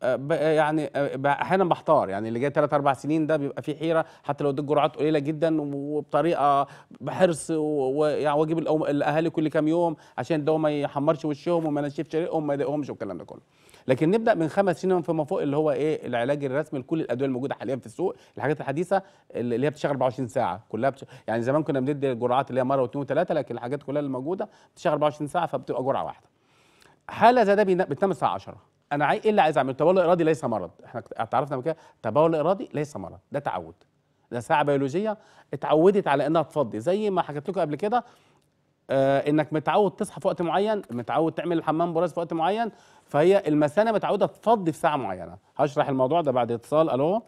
آه، آه، يعني احيانا بحتار يعني اللي جاي ثلاث اربع سنين ده بيبقى فيه حيره حتى لو اديت جرعات قليله جدا وبطريقه بحرص ويعني واجيب الاهالي كل كام يوم عشان ده ما يحمرش وشهم وما نشفش ريقهم وما يضايقهمش والكلام ده كله لكن نبدا من خمس سنين فيما فوق اللي هو ايه العلاج الرسمي لكل الادويه الموجوده حاليا في السوق الحاجات الحديثه اللي هي بتشغل 24 ساعه كلها بتش... يعني زمان كنا بندي الجرعات اللي هي مره واثنين وثلاثه لكن الحاجات كلها اللي موجوده بتشغل 24 ساعه فبتبقى جرعه واحده حاله زي ده بتنام الساعه 10 انا عاي... ايه اللي عايز اعمله التبول الارادي ليس مرض احنا تعرفنا كده التبول الارادي ليس مرض ده تعود ده ساعه بيولوجيه اتعودت على انها تفضي زي ما حكيت لكم قبل كده آه، انك متعود تصحى في وقت معين متعود تعمل الحمام براز في وقت معين فهي المثانه متعوده تفضي في ساعه معينه هشرح الموضوع ده بعد اتصال الو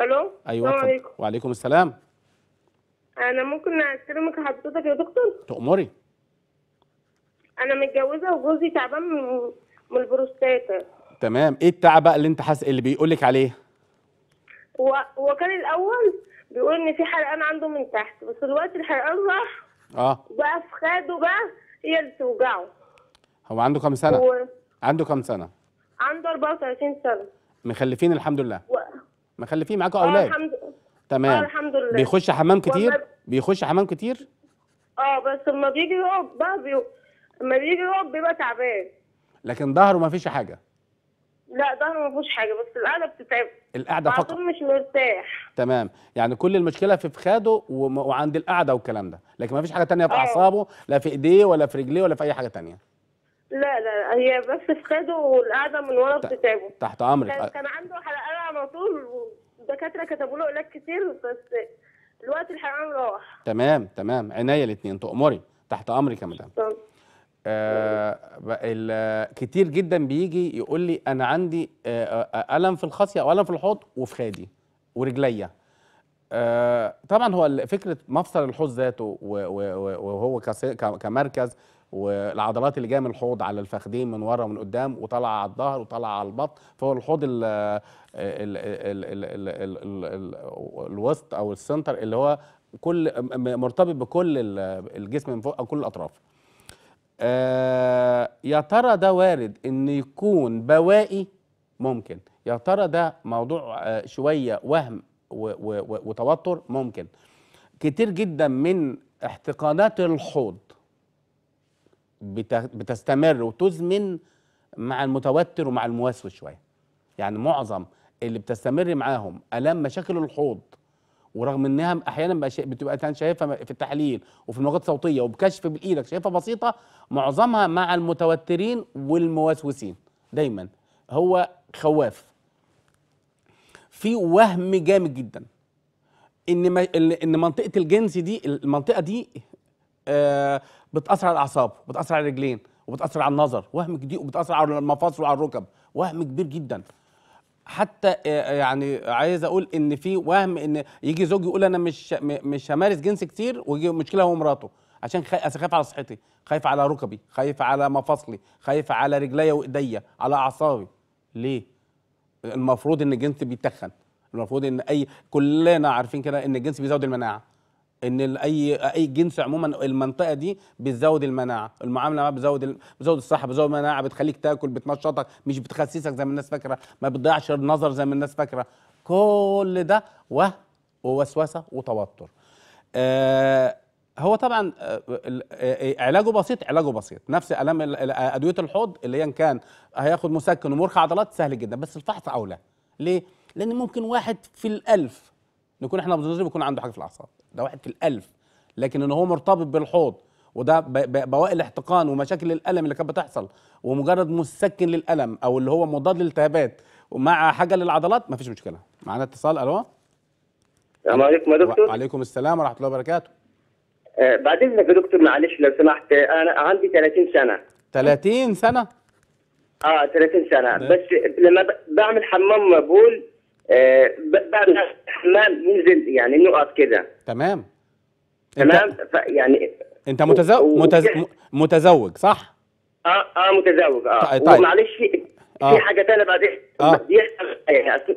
الو ايوه السلام عليكم وعليكم السلام انا ممكن استلمك حضرتك يا دكتور تؤمري انا متجوزه وجوزي تعبان من البروستاتا تمام ايه التعب اللي انت حاسس اللي بيقول لك عليه هو هو كان الاول بيقول ان في حرقان عنده من تحت بس دلوقتي الحرقان راح اه بقى في خده بقى هي اللي هو عنده كام سنه؟ و... عنده كام سنه؟ عنده 34 سنه مخلفين الحمد لله و... مخلفين معاكوا آه، اولاد اه الحمد لله تمام آه الحمد لله بيخش حمام كتير وما... بيخش حمام كتير اه بس لما بيجي يقعد بقى بي... لما بيجي يقعد بيبقى تعبان لكن ظهره ما فيش حاجه لا ده ما فيهوش حاجه بس القعده بتتعب القعده فقط مش مرتاح تمام يعني كل المشكله في فخاده وعند القعده والكلام ده لكن ما فيش حاجه تانية في آه. اعصابه لا في ايديه ولا في رجليه ولا في اي حاجه تانية لا لا هي بس فخاده والقعده من ورا بتتعبه تحت امرك كان, كان عنده حلقان على طول والدكاتره كتبوا له علاج كتير بس الوقت الحلقان راح تمام تمام عينيا الاثنين تؤمري تحت امرك يا مدام آه كتير جدا بيجي يقول لي انا عندي آه الم آه، آه، في الخصيه والم في الحوض وفي خادي ورجليا آه طبعا هو فكره مفصل الحوض ذاته وهو كمركز والعضلات اللي جايه من الحوض على الفخذين من ورا ومن قدام وطالعه على الظهر وطالعه على البطن فهو الحوض ال الوسط او السنتر اللي هو كل مرتبط بكل الجسم من فوق او كل الاطراف آه، يا ترى ده وارد ان يكون بوائي ممكن يا ترى ده موضوع آه شويه وهم وتوتر ممكن كتير جدا من احتقانات الحوض بتستمر وتزمن مع المتوتر ومع المواسوس شويه يعني معظم اللي بتستمر معاهم الام مشاكل الحوض ورغم انها احيانا بتبقى انت شايفها في التحليل وفي الموجات الصوتيه وبكشف بايدك شايفها بسيطه معظمها مع المتوترين والموسوسين دايما هو خواف في وهم جامد جدا ان ما ان منطقه الجنس دي المنطقه دي آه، بتاثر على الاعصاب بتاثر على الرجلين وبتاثر على النظر وهم كبير وبتاثر على المفاصل وعلى الركب وهم كبير جدا حتى آه، آه، يعني عايز اقول ان في وهم ان يجي زوج يقول انا مش مش همارس جنس كتير ويجي مشكله هو مراته عشان خايف على صحتي خايف على ركبي خايف على مفاصلي خايف على رجلي وايديا على اعصابي ليه المفروض ان الجنس بيتخن المفروض ان اي كلنا عارفين كده ان الجنس بيزود المناعه ان اي اي جنس عموما المنطقه دي بتزود المناعه المعامله ما بتزود بتزود الصحه بتزود المناعه بتخليك تاكل بتنشطك مش بتخسسك زي ما الناس فاكره ما بتضيعش النظر زي ما الناس فاكره كل ده وهم ووسوسه وتوتر آه هو طبعا آه، آه، علاجه بسيط علاجه بسيط نفس الام ادويه الحوض اللي هي كان هياخد مسكن ومرخي عضلات سهل جدا بس الفحص اولى ليه لان ممكن واحد في الالف نكون احنا بنظن يكون عنده حاجه في الاعصاب ده واحد في الألف لكن ان هو مرتبط بالحوض وده بواقي الاحتقان ومشاكل الالم اللي كانت بتحصل ومجرد مسكن للالم او اللي هو مضاد للالتهابات ومع حاجه للعضلات مفيش مشكله معانا اتصال الو السلام عليكم يا دكتور وعليكم السلام ورحمه الله وبركاته آه، بعد اذنك يا دكتور معلش لو سمحت آه، انا عندي 30 سنه 30 سنه اه 30 سنه ده. بس لما بعمل حمام مبول آه، بعد الحمام ننزل يعني نقعد كده تمام تمام يعني انت متزوج متزوج متزوج صح؟ اه اه متزوج اه طيب, طيب. معلش آه. في حاجه ثانيه بعد آه. بيحصل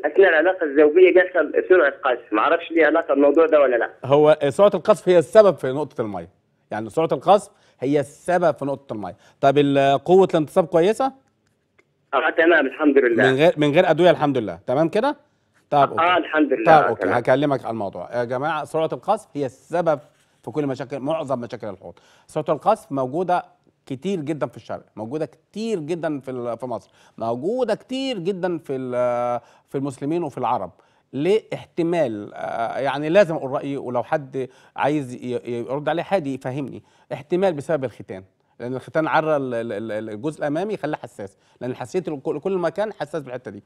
اثناء العلاقه الزوجيه بيحصل سرعه قذف ما اعرفش ليه علاقه الموضوع ده ولا لا هو سرعه القذف هي السبب في نقطه الميه يعني سرعه القذف هي السبب في نقطه الميه طب قوه الانتصاب كويسه اه تمام الحمد لله من غير من غير ادويه الحمد لله تمام كده طيب أوكي. آه الحمد لله طيب اوكي هكلمك على الموضوع يا آه، جماعه سرعه القذف هي السبب في كل مشاكل معظم مشاكل الحوض سرعه القذف موجوده كتير جدا في الشرق موجوده كتير جدا في في مصر موجوده كتير جدا في في المسلمين وفي العرب لاحتمال آه، يعني لازم اقول رايي ولو حد عايز يرد عليه حد يفهمني احتمال بسبب الختان لان الختان عرى الجزء الامامي خلاه حساس لان حساسيه كل مكان حساس بالحته دي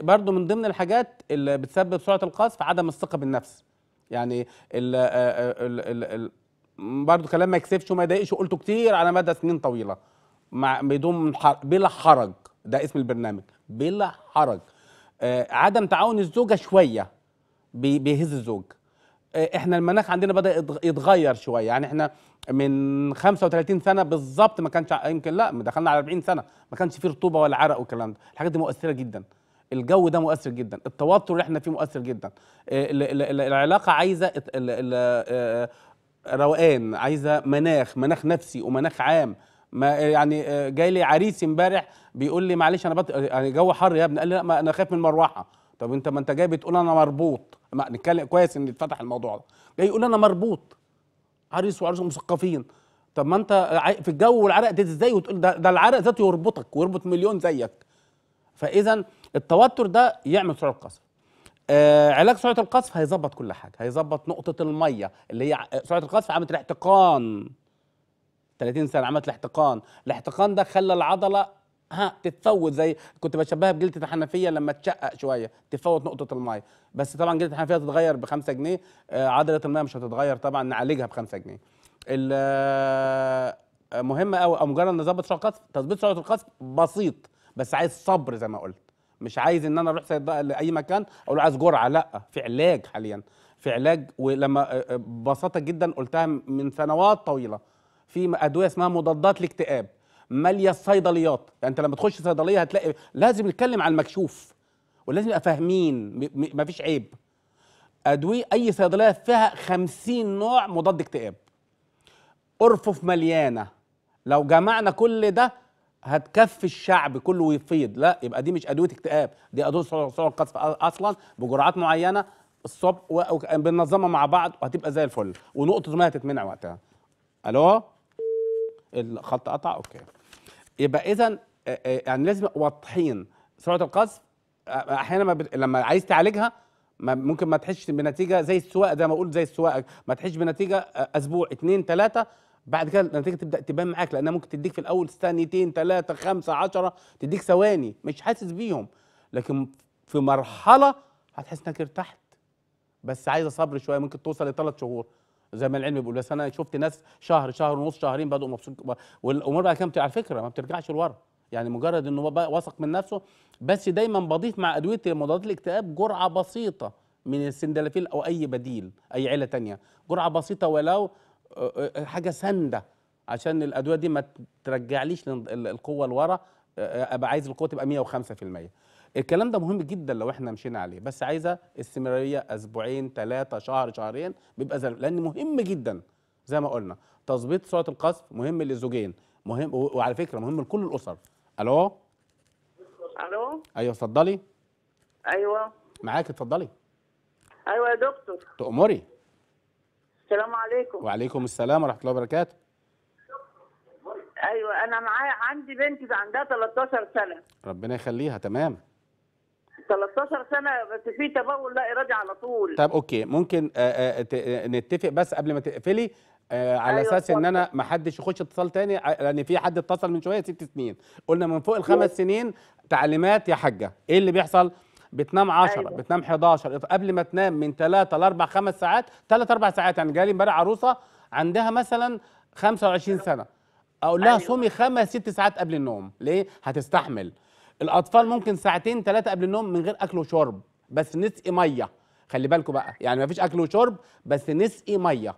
برضو من ضمن الحاجات اللي بتسبب سرعه القذف عدم الثقه بالنفس يعني ال آه، آه، ال برضو كلام ما يكسفش وما يضايقش قلته كتير على مدى سنين طويله مع بدون بلا حرج ده اسم البرنامج بلا حرج آه، عدم تعاون الزوجه شويه بيهز الزوج آه، احنا المناخ عندنا بدا يتغير شويه يعني احنا من 35 سنه بالظبط ما كانش يمكن لا دخلنا على 40 سنه ما كانش فيه رطوبه ولا عرق والكلام ده الحاجات دي مؤثره جدا الجو ده مؤثر جدا التوتر اللي احنا فيه مؤثر جدا آه، العلاقه عايزه آه، روقان عايزه مناخ مناخ نفسي ومناخ عام ما يعني جاي لي عريسي امبارح بيقول لي معلش انا بط... يعني جو حر يا ابني قال لي لا ما انا خايف من المروحه طب انت ما انت جاي بتقول انا مربوط ما نتكلم كويس ان اتفتح الموضوع ده جاي يقول انا مربوط عريس وعريس مثقفين طب ما انت في الجو والعرق ده ازاي وتقول ده, ده العرق ذاته يربطك ويربط مليون زيك فاذا التوتر ده يعمل سرعه قصف آه علاج سرعه القصف هيظبط كل حاجه هيظبط نقطه الميه اللي هي سرعه القصف عملت الاحتقان 30 سنه عملت الاحتقان الاحتقان ده خلى العضله ها تتفوت زي كنت بشبهها بجلده الحنفيه لما تشقق شويه تفوت نقطه الميه بس طبعا جلده الحنفيه هتتغير ب 5 جنيه آه، عضله الميه مش هتتغير طبعا نعالجها ب 5 جنيه آه، مهمه قوي او مجرد نظبط سرعه القذف تظبيط سرعه القذف بسيط بس عايز صبر زي ما قلت مش عايز ان انا اروح لاي مكان اقول له عايز جرعه لا في علاج حاليا في علاج ولما آه، ببساطه جدا قلتها من سنوات طويله في ادويه اسمها مضادات الاكتئاب ماليه الصيدليات يعني انت لما تخش صيدليه هتلاقي لازم نتكلم عن المكشوف ولازم نبقى فاهمين مفيش عيب ادويه اي صيدليه فيها 50 نوع مضاد اكتئاب ارفف مليانه لو جمعنا كل ده هتكفي الشعب كله ويفيض لا يبقى دي مش ادويه اكتئاب دي ادويه سرعه قذف اصلا بجرعات معينه الصبح بننظمها مع بعض وهتبقى زي الفل ونقطه ما هتتمنع وقتها الو الخط قطع اوكي يبقى اذا آه، آه، يعني لازم واضحين سرعه القذف آه، احيانا ما بت... لما عايز تعالجها ما ممكن ما تحش بنتيجه زي السواقه زي ما اقول زي السواقه ما تحش بنتيجه اسبوع اتنين تلاته بعد كده النتيجه تبدا تبان معاك لانها ممكن تديك في الاول ثانيتين ثلاثه خمسه عشرة تديك ثواني مش حاسس بيهم لكن في مرحله هتحس انك ارتحت بس عايزه صبر شويه ممكن توصل لثلاث شهور زي ما العلم بيقول بس انا شفت ناس شهر شهر ونص شهرين بدأوا مبسوط والامور بقى كانت على فكره ما بترجعش لورا يعني مجرد انه واثق من نفسه بس دايما بضيف مع ادويه مضادات الاكتئاب جرعه بسيطه من السندلافيل او اي بديل اي عيله تانية جرعه بسيطه ولو آه، آه، حاجه سنده عشان الادويه دي ما ترجعليش القوه لورا آه، ابقى عايز القوه تبقى 105% الكلام ده مهم جدا لو احنا مشينا عليه بس عايزه استمراريه اسبوعين ثلاثه شهر شهرين بيبقى زي لان مهم جدا زي ما قلنا تظبيط سرعه القذف مهم للزوجين مهم وعلى فكره مهم لكل الاسر الو الو ايوه اتفضلي ايوه معاك اتفضلي ايوه يا دكتور تؤمري السلام عليكم وعليكم السلام ورحمه الله وبركاته ايوه انا معايا عندي بنتي عندها 13 سنه ربنا يخليها تمام 13 سنه بس في تبول لا ارادي على طول طب اوكي ممكن آه، آه، آه، نتفق بس قبل ما تقفلي على أيوة اساس ان انا ما حدش يخش اتصال تاني لان يعني في حد اتصل من شويه ست سنين قلنا من فوق الخمس سنين تعليمات يا حاجه ايه اللي بيحصل بتنام 10 أيوة. بتنام 11 قبل ما تنام من 3 ل 4 5 ساعات 3 4 ساعات يعني جالي امبارح عروسه عندها مثلا 25 سنه اقول لها أيوة. صومي خمس ست ساعات قبل النوم ليه هتستحمل الاطفال ممكن ساعتين ثلاثه قبل النوم من غير اكل وشرب بس نسقي ميه خلي بالكم بقى يعني ما فيش اكل وشرب بس نسقي ميه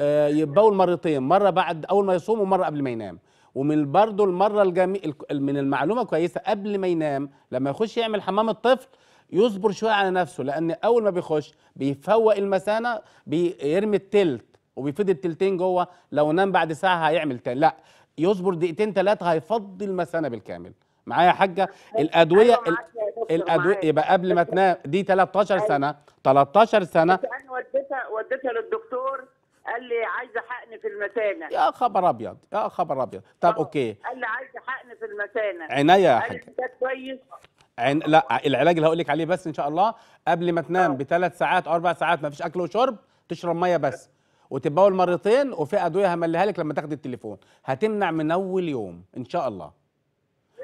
آه يتبول مرتين مره بعد اول ما يصوم ومره قبل ما ينام ومن برضه المره الجمي... من المعلومه كويسه قبل ما ينام لما يخش يعمل حمام الطفل يصبر شويه على نفسه لان اول ما بيخش بيفوق المثانه بيرمي التلت وبيفيد التلتين جوه لو نام بعد ساعه هيعمل تاني لا يصبر دقيقتين ثلاثه هيفضي المثانه بالكامل معايا يا حاجه أيوة، الادويه أيوة، الادويه يبقى قبل ما تنام دي 13 أيوة. سنه 13 سنه انا وديتها وديتها للدكتور قال لي عايزه حقن في المثانه يا خبر ابيض يا خبر ابيض طب آه، اوكي قال لي عايزه حقن في المثانه عناية يا حاجه ده كويس لا العلاج اللي هقول لك عليه بس ان شاء الله قبل ما تنام آه. بثلاث ساعات او اربع ساعات ما فيش اكل وشرب تشرب ميه بس وتتبول مرتين وفي ادويه همليها لك لما تاخدي التليفون هتمنع من اول يوم ان شاء الله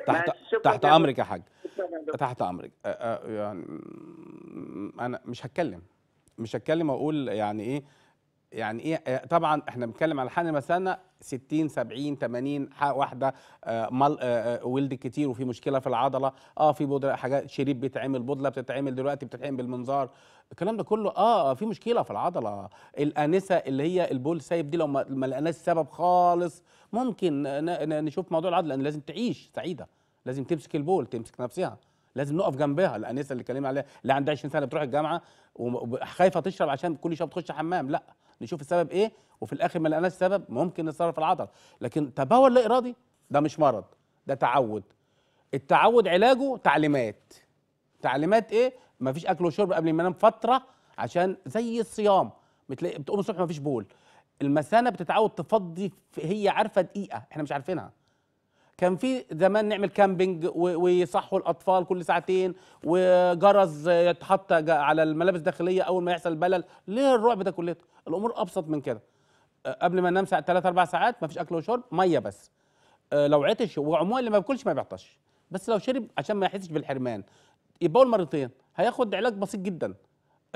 تحت تحت امرك يا حاج تحت امرك يعني انا مش هتكلم مش هتكلم واقول يعني ايه يعني ايه طبعا احنا بنتكلم على حال مثلا 60 70 80 واحده مل ولد كتير وفي مشكله في العضله اه في بودره حاجات شريط بيتعمل بودله بتتعمل دلوقتي بتتعمل بالمنظار الكلام ده كله اه, آه، في مشكله في العضله الانسه اللي هي البول سايب دي لو ما لقيناش سبب خالص ممكن نشوف موضوع العضله لان لازم تعيش سعيده لازم تمسك البول تمسك نفسها لازم نقف جنبها الانسه اللي اتكلمنا عليها اللي عندها 20 سنه بتروح الجامعه وخايفه تشرب عشان كل شويه بتخش حمام لا نشوف السبب ايه وفي الاخر ما لقيناش سبب ممكن نتصرف العضل لكن تبول لا ارادي ده مش مرض ده تعود التعود علاجه تعليمات تعليمات ايه مفيش اكل وشرب قبل ما انام فتره عشان زي الصيام بتلاقي بتقوم الصبح مفيش بول المثانه بتتعود تفضي هي عارفه دقيقه احنا مش عارفينها كان في زمان نعمل كامبينج ويصحوا الاطفال كل ساعتين وجرز يتحط على الملابس الداخليه اول ما يحصل بلل ليه الرعب ده كله الامور ابسط من كده قبل ما ننام ساعه 3 4 ساعات ما فيش اكل وشرب ميه بس لو عطش وعموما اللي ما بياكلش ما بيعطش بس لو شرب عشان ما يحسش بالحرمان يبول مرتين هياخد علاج بسيط جدا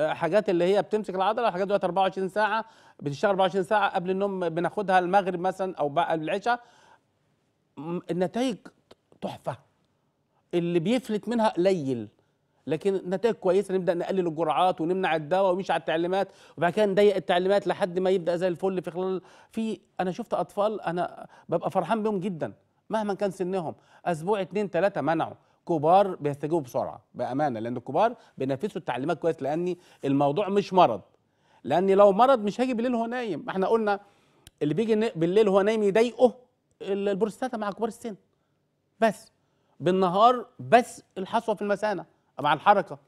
حاجات اللي هي بتمسك العضله حاجات دلوقتي 24 ساعه بتشتغل 24 ساعه قبل النوم بناخدها المغرب مثلا او بعد العشاء النتائج تحفه اللي بيفلت منها قليل لكن النتائج كويسه نبدا نقلل الجرعات ونمنع الدواء ونمشي على التعليمات وبعد كده نضيق التعليمات لحد ما يبدا زي الفل في خلال في انا شفت اطفال انا ببقى فرحان بيهم جدا مهما كان سنهم اسبوع اتنين تلاته منعوا كبار بيستجيبوا بسرعه بامانه لان الكبار بينفذوا التعليمات كويس لان الموضوع مش مرض لان لو مرض مش هاجي بالليل هو نايم احنا قلنا اللي بيجي بالليل هو نايم يضايقه البروستاتا مع كبار السن بس بالنهار بس الحصوه في المثانه مع الحركه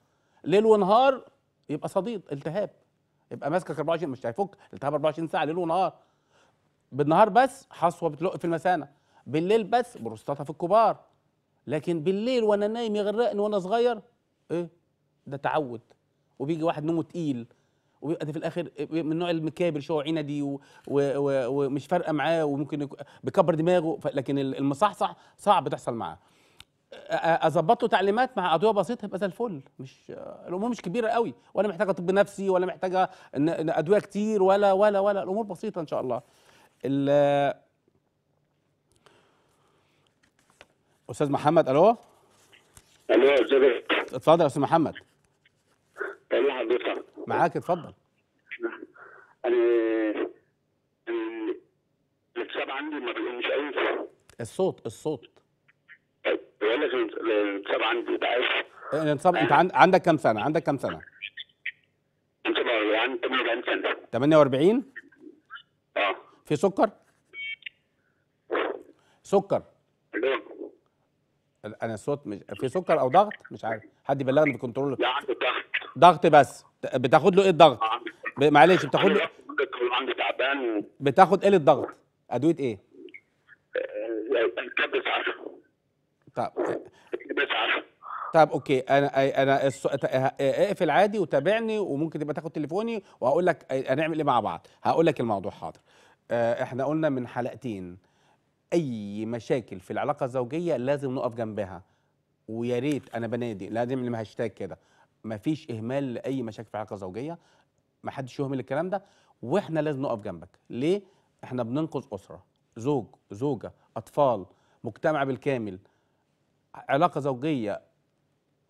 ليل ونهار يبقى صديد التهاب يبقى ماسكك 24 مش هيفك التهاب 24 ساعه ليل ونهار بالنهار بس حصوه بتلق في المثانه بالليل بس بروستاتا في الكبار لكن بالليل وانا نايم يغرقني وانا صغير ايه ده تعود وبيجي واحد نومه تقيل وبيبقى في الاخر من النوع المكابر شويه عندي ومش فارقه معاه وممكن بيكبر دماغه لكن المصحصح صعب تحصل معاه اظبط له تعليمات مع ادويه بسيطه يبقى زي الفل مش الامور مش كبيره قوي ولا محتاجه طب نفسي ولا محتاجه ادويه كتير ولا ولا ولا الامور بسيطه ان شاء الله استاذ محمد الو الو ازيك اتفضل يا استاذ محمد ازي حضرتك معاك اتفضل انا الاكتئاب عندي ما بيقومش قوي الصوت الصوت بقول لك الانتصاب عندي ضعيف إيه، الانتصاب انت عندك كم سنه عندك كم سنه انت عندي 48 سنه 48 اه في سكر سكر انا الصوت مش في سكر او ضغط مش عارف حد يبلغني في كنترول لا عندي ضغط ضغط بس بتاخد له ايه الضغط؟ معلش بتاخد له عندي تعبان بتاخد ايه للضغط؟ ادويه ايه؟ آه، الكبد اسعف طب آه، طب اوكي انا انا آه، اقفل عادي وتابعني وممكن تبقى تاخد تليفوني وهقول لك هنعمل ايه مع بعض هقول لك الموضوع حاضر احنا قلنا من حلقتين اي مشاكل في العلاقه الزوجيه لازم نقف جنبها ويا ريت انا بنادي لازم نعمل هاشتاج كده مفيش اهمال لاي مشاكل في العلاقه الزوجيه ما حدش يهمل الكلام ده واحنا لازم نقف جنبك ليه احنا بننقذ اسره زوج زوجه اطفال مجتمع بالكامل علاقه زوجيه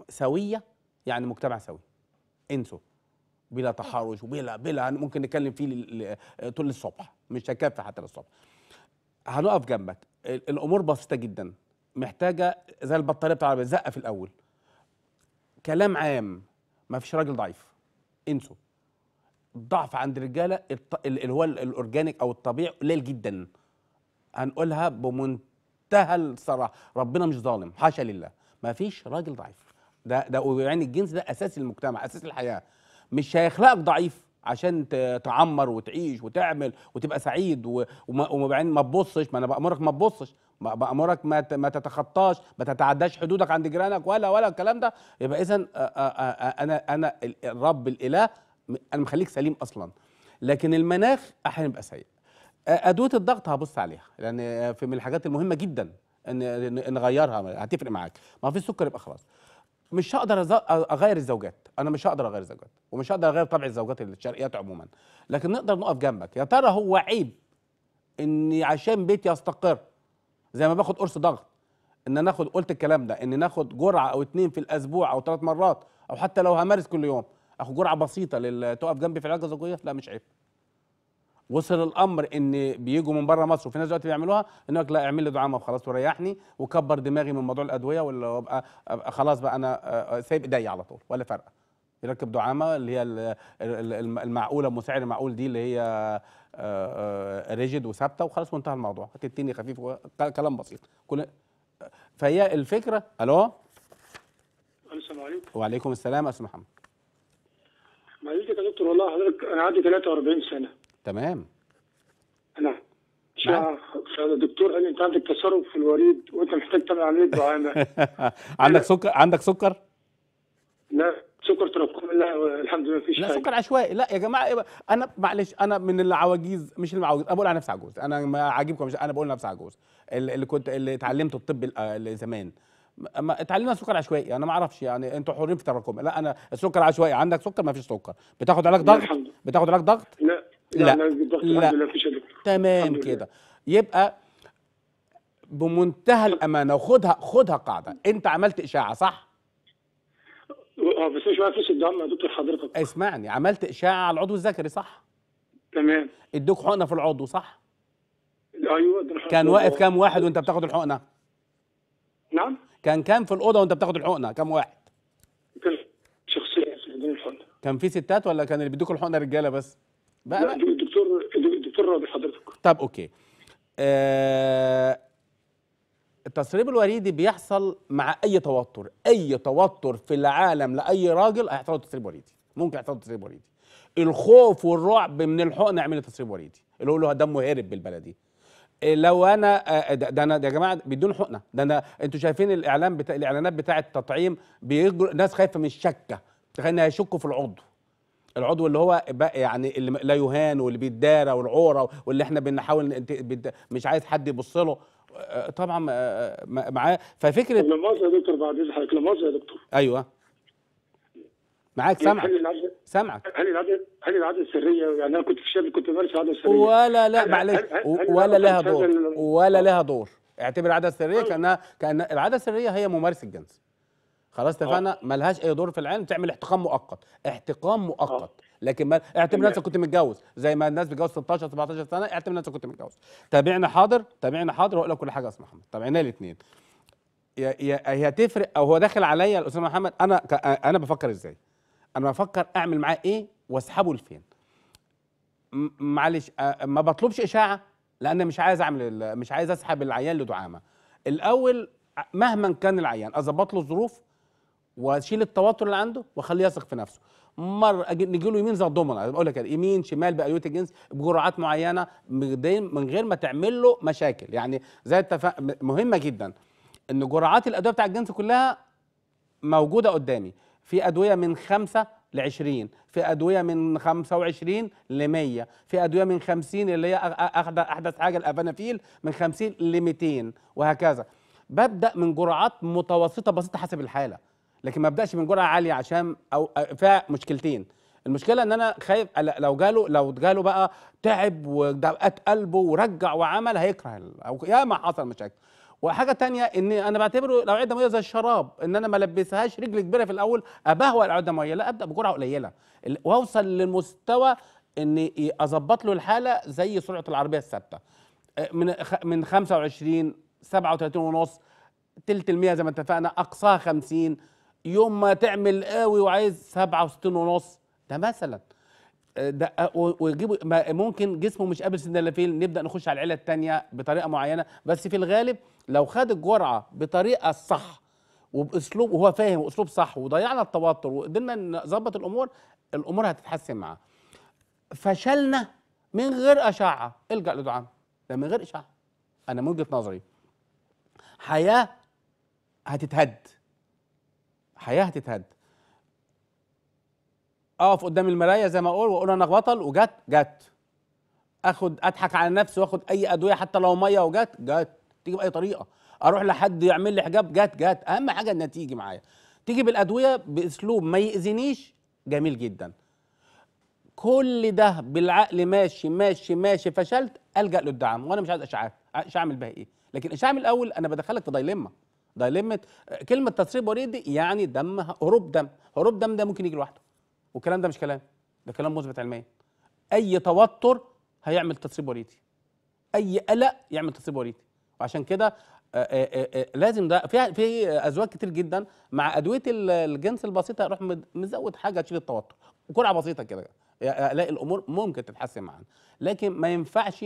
سويه يعني مجتمع سوي انسوا بلا تحرش وبلا بلا ممكن نتكلم فيه طول الصبح مش هكفي حتى للصبح هنقف جنبك الامور بسيطه جدا محتاجه زي البطاريه بتاع العربيه زقه في الاول كلام عام فيش راجل ضعيف انسوا الضعف عند الرجاله اللي هو الاورجانيك او الطبيعي قليل جدا هنقولها بمنتهى الصراحه ربنا مش ظالم حاشا لله ما فيش راجل ضعيف ده ده يعني الجنس ده اساس المجتمع اساس الحياه مش هيخلقك ضعيف عشان تعمر وتعيش وتعمل وتبقى سعيد وما, ما تبصش ما انا بامرك ما تبصش بامرك ما ما تتخطاش ما تتعداش حدودك عند جيرانك ولا ولا الكلام ده يبقى اذا انا انا الرب الاله انا مخليك سليم اصلا لكن المناخ احيانا بيبقى سيء ادويه الضغط هبص عليها لان في من الحاجات المهمه جدا ان نغيرها هتفرق معاك ما في سكر يبقى خلاص مش هقدر اغير الزوجات انا مش هقدر اغير الزوجات ومش هقدر اغير طبع الزوجات الشرقيات عموما لكن نقدر نقف جنبك يا ترى هو عيب ان عشان بيت يستقر زي ما باخد قرص ضغط ان ناخد قلت الكلام ده ان ناخد جرعه او اتنين في الاسبوع او ثلاث مرات او حتى لو همارس كل يوم اخد جرعه بسيطه لل تقف جنبي في العلاج الزوجيه لا مش عيب وصل الامر ان بيجوا من بره مصر وفي ناس دلوقتي بيعملوها ان يقول لا اعمل لي دعامه وخلاص وريحني وكبر دماغي من موضوع الادويه ولا ابقى خلاص بقى انا آه، آه، سايب ايديا على طول ولا فارقه يركب دعامه اللي هي المعقوله المساعد المعقول دي اللي هي آه، آه، ريجيد وثابته وخلاص وانتهى الموضوع تتني خفيف كلام بسيط كل فهي الفكره الو السلام عليكم وعليكم السلام استاذ محمد معلش يا دكتور والله حضرتك انا عندي 43 سنه تمام انا نعم. نعم. الدكتور قال لي انت عندك تصرف في الوريد وانت محتاج تعمل عمليه دعامه عندك سكر عندك سكر؟ لا سكر تنقم لا الحمد لله فيش لا حاجة. سكر عشوائي لا يا جماعه إيه، انا معلش انا من العواجيز مش العواجيز انا بقول على نفسي عجوز انا ما عاجبكم انا بقول نفسي عجوز اللي كنت اللي اتعلمته الطب آه، زمان اما اتعلمنا سكر عشوائي انا ما اعرفش يعني انتوا حرين في تراكم لا انا السكر عشوائي عندك سكر ما فيش سكر بتاخد علاج ضغط بتاخد علاج ضغط لا لا لا, لا, لا. تمام كده يبقى بمنتهى الامانه وخدها خدها قاعده انت عملت اشاعه صح آه، مش دكتور حضرتك اسمعني عملت اشاعه على العضو الذكري صح؟ تمام ادوك حقنه في العضو صح؟ ايوه كان واقف كام واحد وانت بتاخد الحقنه؟ نعم كان كام في الاوضه وانت بتاخد الحقنه؟ كام واحد؟ كان شخصيا الحقنه كان في ستات ولا كان اللي بيدوك الحقنه رجاله بس؟ بقى لا الدكتور الدكتور راضي حضرتك طب اوكي آه التسريب الوريدي بيحصل مع اي توتر اي توتر في العالم لاي راجل هيحصل تسريب وريدي ممكن يحصل تسريب وريدي الخوف والرعب من الحقن يعمل تسريب وريدي اللي هو له دمه هارب بالبلدي إيه، لو انا آه، آه، ده انا يا جماعه بدون حقنه ده انا انتوا شايفين الاعلان بتا... الاعلانات بتاعه التطعيم بيجر... ناس خايفه من الشكه تخيل هيشكوا في العضو العضو اللي هو يعني اللي لا يهان واللي بيتدارى والعوره واللي احنا بنحاول مش عايز حد يبص له طبعا آه، آه، معاه ففكره لما يا دكتور بعد حضرتك لما يا دكتور ايوه معاك سامعك سامعك هل العاده هل العاده السريه يعني انا كنت في الشاب كنت بمارس العاده السريه ولا لا معلش ولا لها دور ولا آه. لها دور اعتبر العاده السريه كانها كان العاده السريه هي ممارسه الجنس خلاص اتفقنا ملهاش اي دور في العلم تعمل احتقان مؤقت احتقان مؤقت لكن ما اعتبر نفسك كنت متجوز زي ما الناس بتجوز 16 17 سنه اعتبر نفسك كنت متجوز تابعنا حاضر تابعنا حاضر واقول لك كل حاجه يا استاذ محمد تابعنا الاثنين هي هتفرق او هو داخل عليا الاستاذ محمد انا انا بفكر ازاي انا بفكر اعمل معاه ايه واسحبه لفين معلش ما بطلبش اشاعه لان مش عايز اعمل مش عايز اسحب العيان لدعامه الاول مهما كان العيان اظبط له الظروف واشيل التوتر اللي عنده واخليه يثق في نفسه مره نجي له يمين زي الضمنه بقول لك يعني يمين شمال بأيوت الجنس بجرعات معينه من غير ما تعمل له مشاكل يعني زي التف... مهمه جدا ان جرعات الادويه بتاع الجنس كلها موجوده قدامي في ادويه من خمسة ل 20 في ادويه من 25 ل 100 في ادويه من 50 اللي هي احدث حاجه الافانافيل من 50 ل 200 وهكذا ببدا من جرعات متوسطه بسيطه حسب الحاله لكن ما ابداش من جرعه عاليه عشان او فيها مشكلتين المشكله ان انا خايف لو جاله لو جاله بقى تعب ودقات قلبه ورجع وعمل هيكره او ياما حصل مشاكل وحاجه تانية ان انا بعتبره لو عده ميه زي الشراب ان انا ما لبسهاش رجل كبيره في الاول ابهوى العده ميه لا ابدا بجرعه قليله واوصل للمستوى ان اظبط له الحاله زي سرعه العربيه الثابته من من 25 37 ونص تلت المية زي ما اتفقنا اقصاها 50 يوم ما تعمل قوي وعايز 67 ونص ده مثلا آه، ده آه، ويجيبوا ممكن جسمه مش قابل سندلافيل نبدا نخش على العله الثانيه بطريقه معينه بس في الغالب لو خد الجرعه بطريقه الصح وباسلوب وهو فاهم واسلوب صح وضيعنا التوتر وقدرنا نظبط الامور الامور هتتحسن معاه فشلنا من غير اشعه الجا لدعاء ده من غير اشعه انا من وجهه نظري حياه هتتهد الحياه هتتهد اقف قدام المرايه زي ما اقول واقول انا بطل وجت جت اخد اضحك على نفسي واخد اي ادويه حتى لو ميه وجت جت تيجي باي طريقه اروح لحد يعمل لي حجاب جت جت اهم حاجه انها تيجي معايا تيجي بالادويه باسلوب ما ياذينيش جميل جدا كل ده بالعقل ماشي ماشي ماشي فشلت الجا للدعم وانا مش عايز اشعاع اشعاع اعمل بها ايه لكن اشعاع من الاول انا بدخلك في دايليما ده ليمت كلمة تسريب وريدي دي يعني دم هروب دم هروب دم ده ممكن يجي لوحده والكلام ده مش كلام ده كلام مثبت علميا أي توتر هيعمل تسريب وريدي أي قلق يعمل تسريب وريدي وعشان كده آه، آه، آه، لازم ده في في ازواج كتير جدا مع ادويه الجنس البسيطه اروح مزود حاجه تشيل التوتر قرعه بسيطه كده الاقي الامور ممكن تتحسن معانا لكن ما ينفعش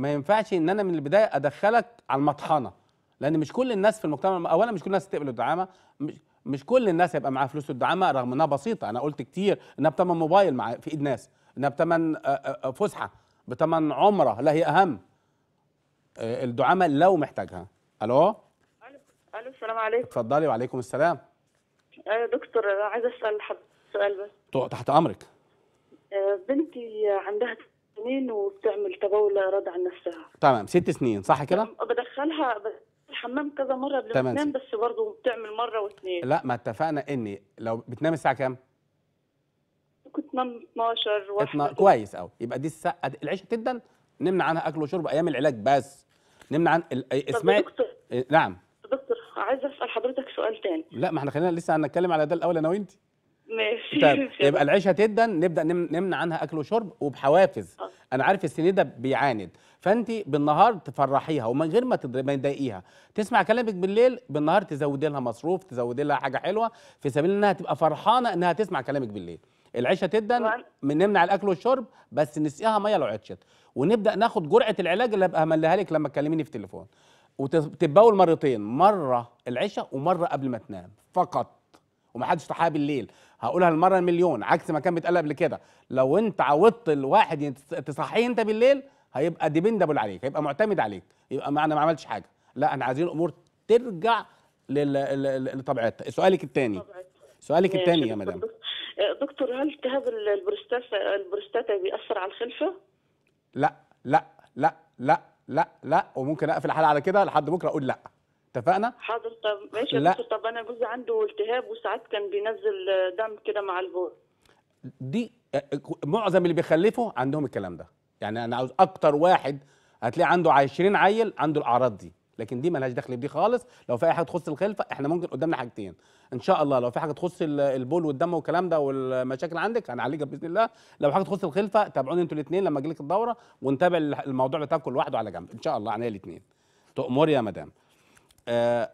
ما ينفعش ان انا من البدايه ادخلك على المطحنه لان مش كل الناس في المجتمع اولا مش كل الناس تقبل الدعامه مش, مش كل الناس هيبقى معاها فلوس الدعامه رغم انها بسيطه انا قلت كتير انها بتمن موبايل مع في ايد ناس انها بتمن آه، آه، آه، فسحه بتمن عمره لا هي اهم الدعامه لو محتاجها الو الو السلام عليكم اتفضلي وعليكم السلام ايوه دكتور انا اسال حد سؤال بس تحت امرك بنتي عندها سنين وبتعمل تبول لا عن نفسها تمام ست سنين صح كده بدخلها الحمام كذا مره قبل ما تنام بس برضه بتعمل مره واثنين لا ما اتفقنا اني لو بتنام الساعه كام؟ كنت تنام 12 واحدة كويس قوي يبقى دي الساعه العيشه جدا نمنع عنها اكل وشرب ايام العلاج بس نمنع عن ال... دكتور إيه، نعم دكتور عايز اسال حضرتك سؤال تاني لا ما احنا خلينا لسه هنتكلم على ده الاول انا وانت ماشي طيب يبقى العيشه تدن نبدا نمنع عنها اكل وشرب وبحوافز أه. انا عارف السنين ده بيعاند فانت بالنهار تفرحيها ومن غير ما تضايقيها تسمع كلامك بالليل بالنهار تزودي لها مصروف تزودي لها حاجه حلوه في سبيل انها تبقى فرحانه انها تسمع كلامك بالليل العيشه تدن من نمنع الاكل والشرب بس نسقيها ميه لو عطشت ونبدا ناخد جرعه العلاج اللي ابقى همليها لك لما تكلميني في التليفون وتتبول مرتين مره العشاء ومره قبل ما تنام فقط ومحدش صحاها بالليل هقولها المره المليون عكس ما كان بيتقال قبل كده لو انت عودت الواحد تصحيه انت بالليل هيبقى ديبندبل عليك هيبقى معتمد عليك يبقى انا ما عملتش حاجه لا انا عايزين الامور ترجع لطبيعتها سؤالك الثاني سؤالك الثاني يا مدام دكتور هل التهاب البروستاتا البروستاتا بيأثر على الخلفه؟ لا لا لا لا لا لا وممكن اقفل الحلقه على كده لحد بكره اقول لا اتفقنا حاضر طب ماشي لا. طب انا جوزي عنده التهاب وساعات كان بينزل دم كده مع البول دي معظم اللي بيخلفوا عندهم الكلام ده يعني انا عاوز اكتر واحد هتلاقي عنده 20 عيل عنده الاعراض دي لكن دي ملهاش دخل بدي خالص لو في اي حاجه تخص الخلفه احنا ممكن قدامنا حاجتين ان شاء الله لو في حاجه تخص البول والدم والكلام ده والمشاكل عندك هنعالجها باذن الله لو حاجه تخص الخلفه تابعوني انتوا الاثنين لما اجي لك الدوره ونتابع الموضوع بتاعك كل واحد على جنب ان شاء الله عينيا الاثنين تؤمر يا مدام آه،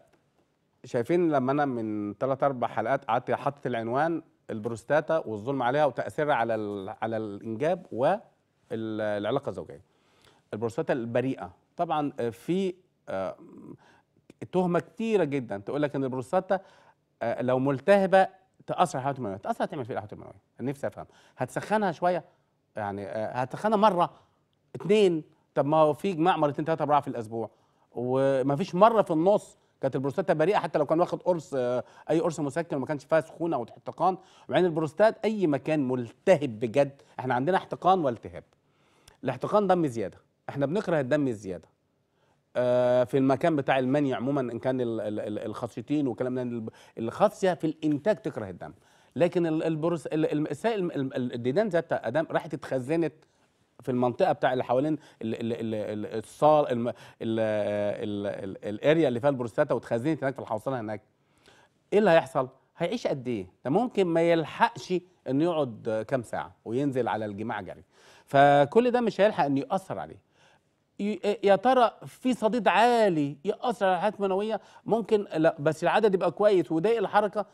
شايفين لما انا من ثلاث اربع حلقات قعدت حاطط العنوان البروستاتا والظلم عليها وتاثيرها على على الانجاب والعلاقه الزوجيه. البروستاتا البريئه طبعا آه، في آه، تهمه كثيره جدا تقول لك ان البروستاتا لو ملتهبه تاثر على الحيوانات المنويه، تاثر هتعمل في الحيوانات المنويه، نفسي افهم هتسخنها شويه يعني هتسخنها مره اثنين طب ما هو في جماع مرتين ثلاثه اربعه في الاسبوع وما فيش مره في النص كانت البروستاتا بريئه حتى لو كان واخد قرص آه، اي قرص مسكن وما كانش فيها سخونه او احتقان وبعدين البروستات اي مكان ملتهب بجد احنا عندنا احتقان والتهاب الاحتقان دم زياده احنا بنكره الدم الزياده آه، في المكان بتاع المني عموما ان كان الخاصيتين وكلام ده الخاصيه في الانتاج تكره الدم لكن البروس الديدان ذات ادم راحت اتخزنت في المنطقه بتاع اللي حوالين الصال الاريا اللي فيها البروستاتا واتخزنت هناك في الحوصله هناك ايه اللي هيحصل هيعيش قد ايه ده ممكن ما يلحقش انه يقعد كام ساعه وينزل على الجماع جري فكل ده مش هيلحق انه ياثر عليه يا ترى في صديد عالي ياثر على الحياه المنويه ممكن لا بس العدد يبقى كويس وضايق الحركه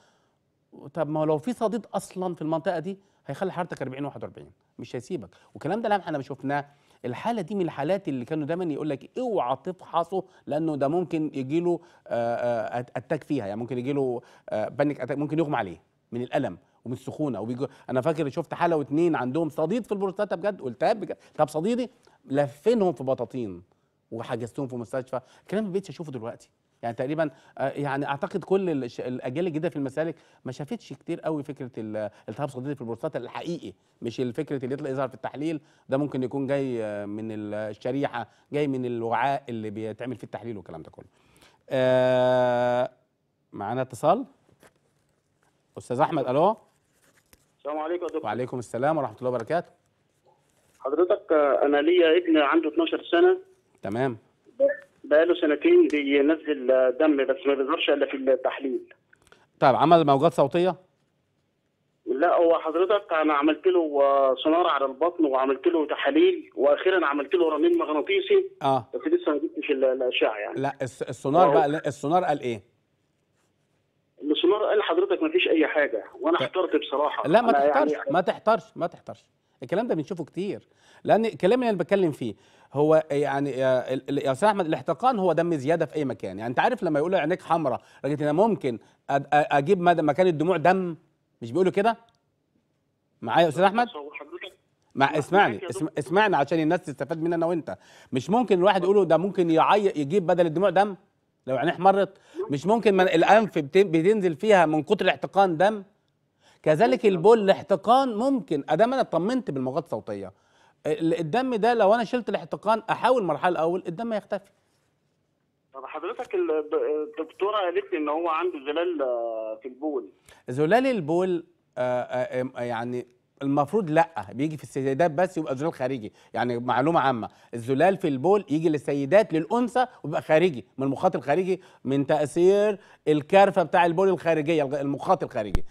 طب ما لو في صديد اصلا في المنطقه دي هيخلي حرارتك 40 41 مش هيسيبك والكلام ده احنا شفناه الحاله دي من الحالات اللي كانوا دايما يقول لك اوعى تفحصه لانه ده ممكن يجي له آه، آه، اتاك فيها يعني ممكن يجي له بانيك آه، اتاك ممكن يغمى عليه من الالم ومن السخونه وبيجو انا فاكر شفت حاله واثنين عندهم صديد في البروستاتا بجد والتهاب بجد طب صديدي لفينهم في بطاطين وحجزتهم في مستشفى الكلام ما بقتش اشوفه دلوقتي يعني تقريبا آه، يعني اعتقد كل الاجيال الجديده في المسالك ما شافتش كتير قوي فكره التهاب الغدد في البروستاتا الحقيقي مش الفكره اللي يطلع يظهر في التحليل ده ممكن يكون جاي آه، من الشريحه جاي من الوعاء اللي بيتعمل فيه التحليل والكلام ده كله آه معانا اتصال استاذ احمد الو السلام عليكم دكتور وعليكم السلام ورحمه الله وبركاته حضرتك آه، انا ليا ابن عنده 12 سنه تمام بقاله سنتين بينزل دم بس ما بيظهرش الا في التحليل طيب عمل موجات صوتيه؟ لا هو حضرتك انا عملت له سونار على البطن وعملت له تحاليل واخيرا عملت له رنين مغناطيسي اه بس لسه ما جبتش الاشعه يعني لا السونار بقى السونار قال ايه؟ السونار قال حضرتك ما فيش اي حاجه وانا احترت بصراحه لا ما يعني تحترش يعني ما تحترش ما تحترش الكلام ده بنشوفه كتير لان الكلام اللي انا بتكلم فيه هو يعني آه، يا استاذ احمد الاحتقان هو دم زياده في اي مكان يعني انت عارف لما يقولوا عينيك حمراء لكن انا ممكن اجيب مكان الدموع دم مش بيقولوا كده معايا يا استاذ احمد مع اسمعني اسمعني عشان الناس تستفاد مننا انا وانت مش ممكن الواحد يقوله ده ممكن يعيق يجيب بدل الدموع دم لو عينيه احمرت مش ممكن من الانف بتنزل فيها من كتر الاحتقان دم كذلك البول الاحتقان ممكن ادام انا اطمنت بالمواد الصوتيه الدم ده لو انا شلت الاحتقان احاول مرحله الاول الدم هيختفي طب حضرتك الدكتوره قالت لي ان هو عنده زلال آه، في البول زلال البول آه، آه، يعني المفروض لا بيجي في السيدات بس يبقى زلال خارجي يعني معلومه عامه الزلال في البول يجي للسيدات للانثى ويبقى خارجي من المخاط الخارجي من تاثير الكارفه بتاع البول الخارجيه المخاط الخارجي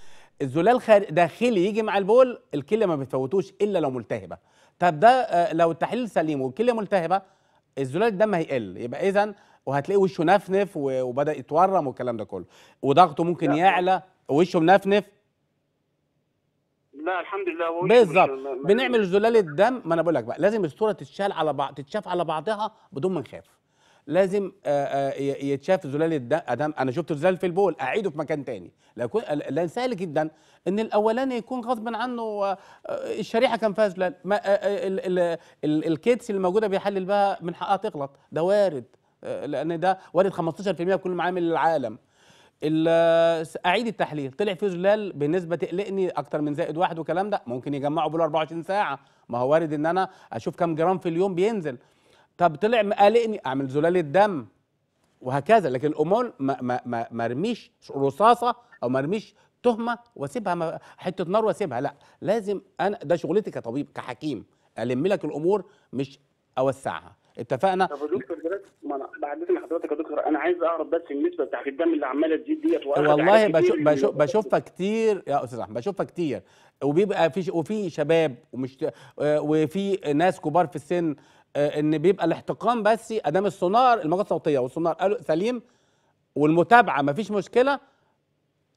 الزلال داخلي يجي مع البول الكلى ما بتفوتوش الا لو ملتهبه طب ده آه، لو التحليل سليم والكليه ملتهبه الزلال الدم هيقل يبقى اذا وهتلاقي وشه نفنف وبدا يتورم والكلام ده كله وضغطه ممكن يعلى وشه منفنف لا الحمد لله بالظبط بنعمل زلال الدم ما انا بقول لك بقى لازم الصوره تتشال على بعض تتشاف على بعضها بدون ما نخاف لازم آه، آه، يتشاف زلال الدم انا شفت زلال في البول اعيده في مكان تاني لان سهل جدا ان الاولاني يكون غصب عنه آه، الشريحه كان فيها زلال الكيتس اللي موجوده بيحلل بها من حقها تغلط ده وارد لان ده وارد 15% في كل معامل العالم اعيد التحليل طلع فيه زلال بنسبه تقلقني اكتر من زائد واحد والكلام ده ممكن يجمعوا بال 24 ساعه ما هو وارد ان انا اشوف كم جرام في اليوم بينزل طب طلع مقلقني اعمل زلالة دم وهكذا لكن الامور ما, ما, ما, ما ارميش رصاصه او ما ارميش تهمه واسيبها حته نار واسيبها لا لازم انا ده شغلتي كطبيب كحكيم الم لك الامور مش اوسعها اتفقنا طب دكتور دلوقتي ما بعد اذن حضرتك يا دكتور انا عايز اعرف بس النسبه بتاعت الدم اللي عماله تزيد ديت والله بشوف بشوف بشوفها كتير يا استاذ احمد بشوفها كتير وبيبقى في وفي شباب ومش آه، وفي ناس كبار في السن آه، ان بيبقى الاحتقان بس ادام السونار الموجات الصوتيه والسونار قالوا سليم والمتابعه مفيش مشكله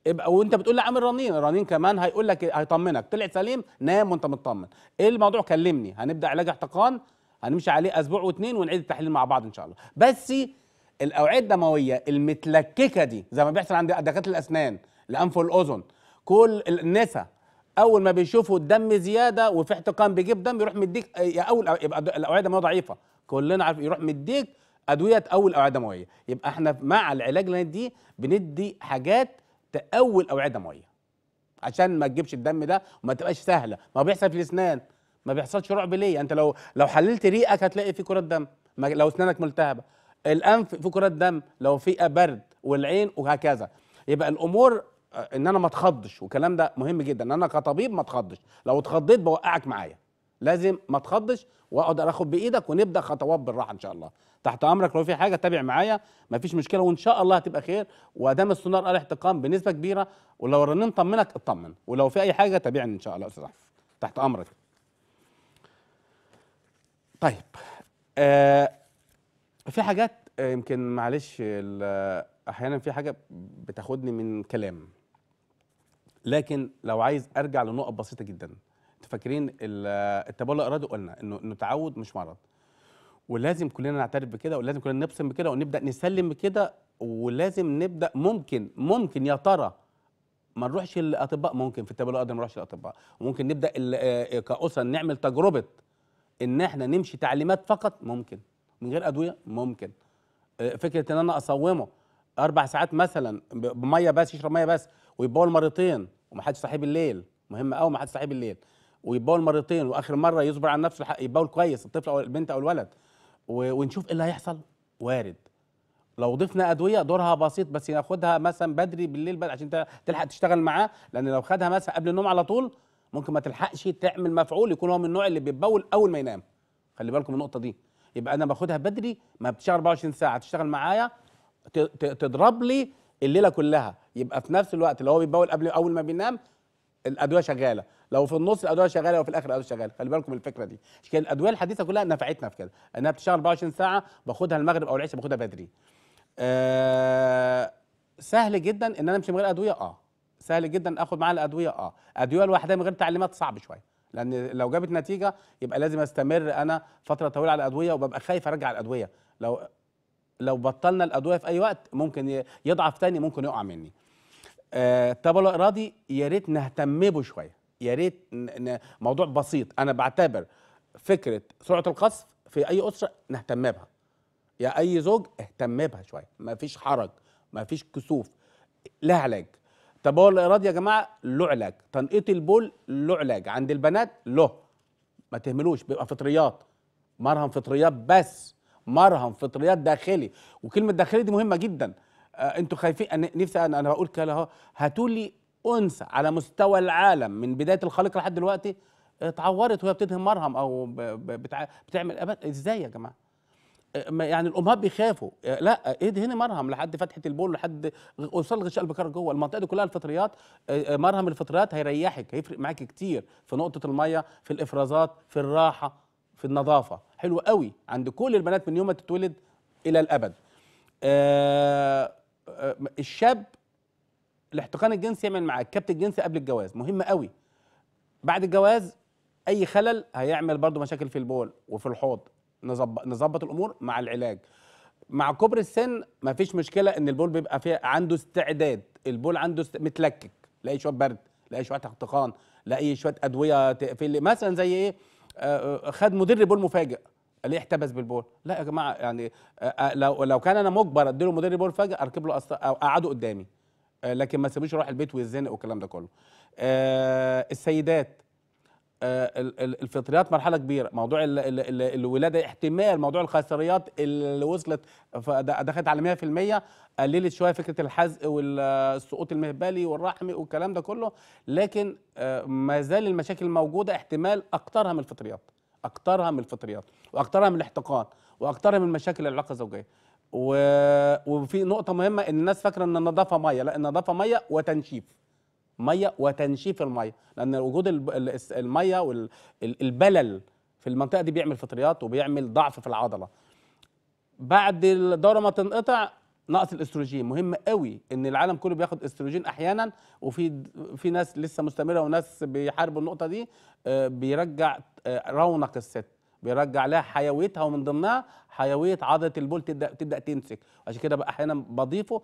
يبقى وانت بتقول لعامل رنين الرنين كمان هيقول لك هيطمنك طلع سليم نام وانت مطمن ايه الموضوع كلمني هنبدا علاج احتقان هنمشي عليه اسبوع واتنين ونعيد التحليل مع بعض ان شاء الله بس الاوعيه الدمويه المتلككه دي زي ما بيحصل عند دكاتره الاسنان الانف والاذن كل النسا اول ما بيشوفوا الدم زياده وفي احتقان بيجيب دم يروح مديك آه، اول يبقى الاوعيه الدمويه ضعيفه كلنا عارف يروح مديك ادويه تقوي الاوعيه الدمويه يبقى احنا مع العلاج اللي دي بندي حاجات تقوي الاوعيه الدمويه عشان ما تجيبش الدم ده وما تبقاش سهله ما بيحصل في الاسنان ما بيحصلش رعب ليه انت لو لو حللت ريقك هتلاقي في كرات دم لو اسنانك ملتهبه الانف في كرات دم لو في برد والعين وهكذا يبقى الامور آه، ان انا ما اتخضش والكلام ده مهم جدا ان انا كطبيب ما اتخضش لو اتخضيت بوقعك معايا لازم ما اتخضش واقعد اخد بايدك ونبدا خطوات بالراحه ان شاء الله تحت امرك لو في حاجه تابع معايا مفيش مشكله وان شاء الله هتبقى خير وادام السونار قال احتقان بنسبه كبيره ولو رنين طمنك اطمن ولو في اي حاجه تابعني ان شاء الله استاذ تحت امرك طيب آه في حاجات آه، يمكن معلش احيانا في حاجه بتاخدني من كلام لكن لو عايز ارجع لنقط بسيطه جدا انتوا فاكرين التبول الارادي قلنا انه انه تعود مش مرض ولازم كلنا نعترف بكده ولازم كلنا نبصم بكده ونبدا نسلم بكده ولازم نبدا ممكن ممكن يا ترى ما نروحش للاطباء ممكن في التبول الارادي ما نروحش للاطباء ممكن نبدا آه، كاسر نعمل تجربه ان احنا نمشي تعليمات فقط ممكن من غير ادويه ممكن آه، فكره ان انا اصومه اربع ساعات مثلا بميه بس يشرب ميه بس ويبول مرتين ومحدش صاحب الليل مهم قوي ما حدش صاحب الليل ويبول مرتين واخر مره يصبر على نفسه يبول كويس الطفل او البنت او الولد ونشوف ايه اللي هيحصل وارد لو ضفنا ادويه دورها بسيط بس ياخدها مثلا بدري بالليل بدري عشان تلحق تشتغل معاه لان لو خدها مثلا قبل النوم على طول ممكن ما تلحقش تعمل مفعول يكون هو من النوع اللي بيتبول اول ما ينام خلي بالكم من النقطه دي يبقى انا باخدها بدري ما بتشتغل 24 ساعه تشتغل معايا تضرب لي الليله كلها يبقى في نفس الوقت اللي هو بيبول قبل اول ما بينام الادويه شغاله لو في النص الادويه شغاله وفي الاخر الادويه شغاله خلي بالكم من الفكره دي عشان كده الادويه الحديثه كلها نفعتنا في كده انها بتشتغل 24 ساعه باخدها المغرب او العشاء باخدها بدري آه سهل جدا ان انا امشي من غير ادويه اه سهل جدا اخد معاها الادويه اه ادويه لوحدها من غير تعليمات صعب شويه لان لو جابت نتيجه يبقى لازم استمر انا فتره طويله على الادويه وببقى خايف ارجع الادويه لو لو بطلنا الادويه في اي وقت ممكن يضعف تاني ممكن يقع مني آه، طب تبول الاراضي يا ريت نهتم به شويه يا ريت موضوع بسيط انا بعتبر فكره سرعه القصف في اي اسره نهتم بها يا اي زوج اهتم بها شويه ما فيش حرج ما فيش كسوف لها علاج تبول الاراضي يا جماعه له علاج تنقيط البول له علاج عند البنات له ما تهملوش بيبقى فطريات مرهم فطريات بس مرهم فطريات داخلي وكلمه داخلي دي مهمه جدا آه، انتوا خايفين نفسي انا انا بقول كده اهو هاتوا لي انثى على مستوى العالم من بدايه الخليقه لحد دلوقتي آه، اتعورت وهي بتدهن مرهم او بتع... بتعمل أبد... ازاي يا جماعه آه، يعني الامهات بيخافوا لا ايه مرهم لحد فتحه البول لحد وصل غشاء البكار جوه المنطقه دي كلها الفطريات مرهم الفطريات هيريحك هيفرق معاك كتير في نقطه الميه في الافرازات في الراحه في النظافه حلو قوي عند كل البنات من يوم ما تتولد الى الابد آه آه الشاب الاحتقان الجنسي يعمل معاه الكبت الجنسي قبل الجواز مهم قوي بعد الجواز اي خلل هيعمل برضو مشاكل في البول وفي الحوض نظبط نظبط الامور مع العلاج مع كبر السن مفيش مشكله ان البول بيبقى فيه عنده استعداد البول عنده است... متلكك لاي شويه برد لاي شويه احتقان لاي شويه ادويه تقفل مثلا زي ايه آه، آه، خد مدرب بول مفاجئ ليه احتبس بالبول لا يا جماعه يعني آه، لو لو كان انا مجبر اديله مدرب بول فجاه اركب له او اقعده قدامي لكن ما سيبوش يروح البيت ويزنق والكلام ده كله السيدات آه، الفطريات مرحله كبيره موضوع الولاده احتمال موضوع الخسريات اللي وصلت دخلت على 100% قللت شويه فكره الحزق والسقوط المهبلي والرحمي والكلام ده كله لكن آه، ما زال المشاكل موجوده احتمال اكثرها من الفطريات اكثرها من الفطريات واكثرها من الاحتقان واكثرها من مشاكل العلاقه الزوجيه وفي نقطه مهمه ان الناس فاكره ان النظافه ميه لا النظافه ميه وتنشيف ميه وتنشيف الميه لان وجود الميه والبلل في المنطقه دي بيعمل فطريات وبيعمل ضعف في العضله بعد الدوره ما تنقطع نقص الاستروجين مهم قوي ان العالم كله بياخد استروجين احيانا وفي في ناس لسه مستمره وناس بيحاربوا النقطه دي آه، بيرجع آه، رونق الست بيرجع لها حيويتها ومن ضمنها حيويه عضله البول تبدا تبدا تمسك عشان كده بقى احيانا بضيفه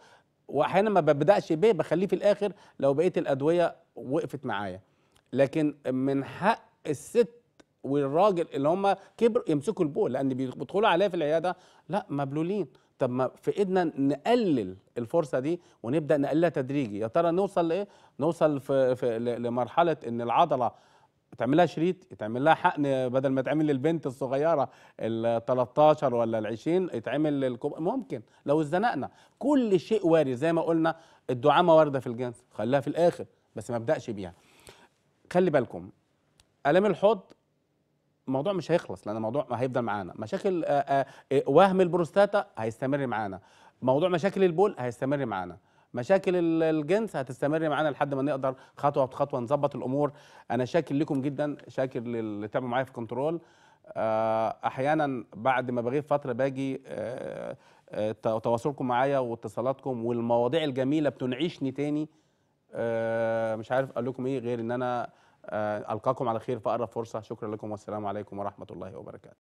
واحيانا ما ببداش بيه بخليه في الاخر لو بقيه الادويه وقفت معايا لكن من حق الست والراجل اللي هم كبروا يمسكوا البول لان بيدخلوا عليا في العياده لا مبلولين طب ما في ايدنا نقلل الفرصه دي ونبدا نقللها تدريجي يا ترى نوصل لايه نوصل في, في لمرحله ان العضله تعمل لها شريط يتعمل لها حقن بدل ما تعمل للبنت الصغيره ال 13 ولا ال 20 يتعمل للكبار ممكن لو اتزنقنا كل شيء وارد زي ما قلنا الدعامه وارده في الجنس خليها في الاخر بس ما ابداش بيها خلي بالكم الام الحوض الموضوع مش هيخلص لان الموضوع هيفضل معانا مشاكل آآ آآ وهم البروستاتا هيستمر معانا موضوع مشاكل البول هيستمر معانا مشاكل الجنس هتستمر معانا لحد ما نقدر خطوه بخطوه نظبط الامور انا شاكر لكم جدا شاكر اللي تابعوا معايا في كنترول آه، احيانا بعد ما بغيب فتره باجي آه، آه، تواصلكم معايا واتصالاتكم والمواضيع الجميله بتنعشني تاني مش عارف اقول لكم ايه غير ان انا القاكم على خير في اقرب فرصه شكرا لكم والسلام عليكم ورحمه الله وبركاته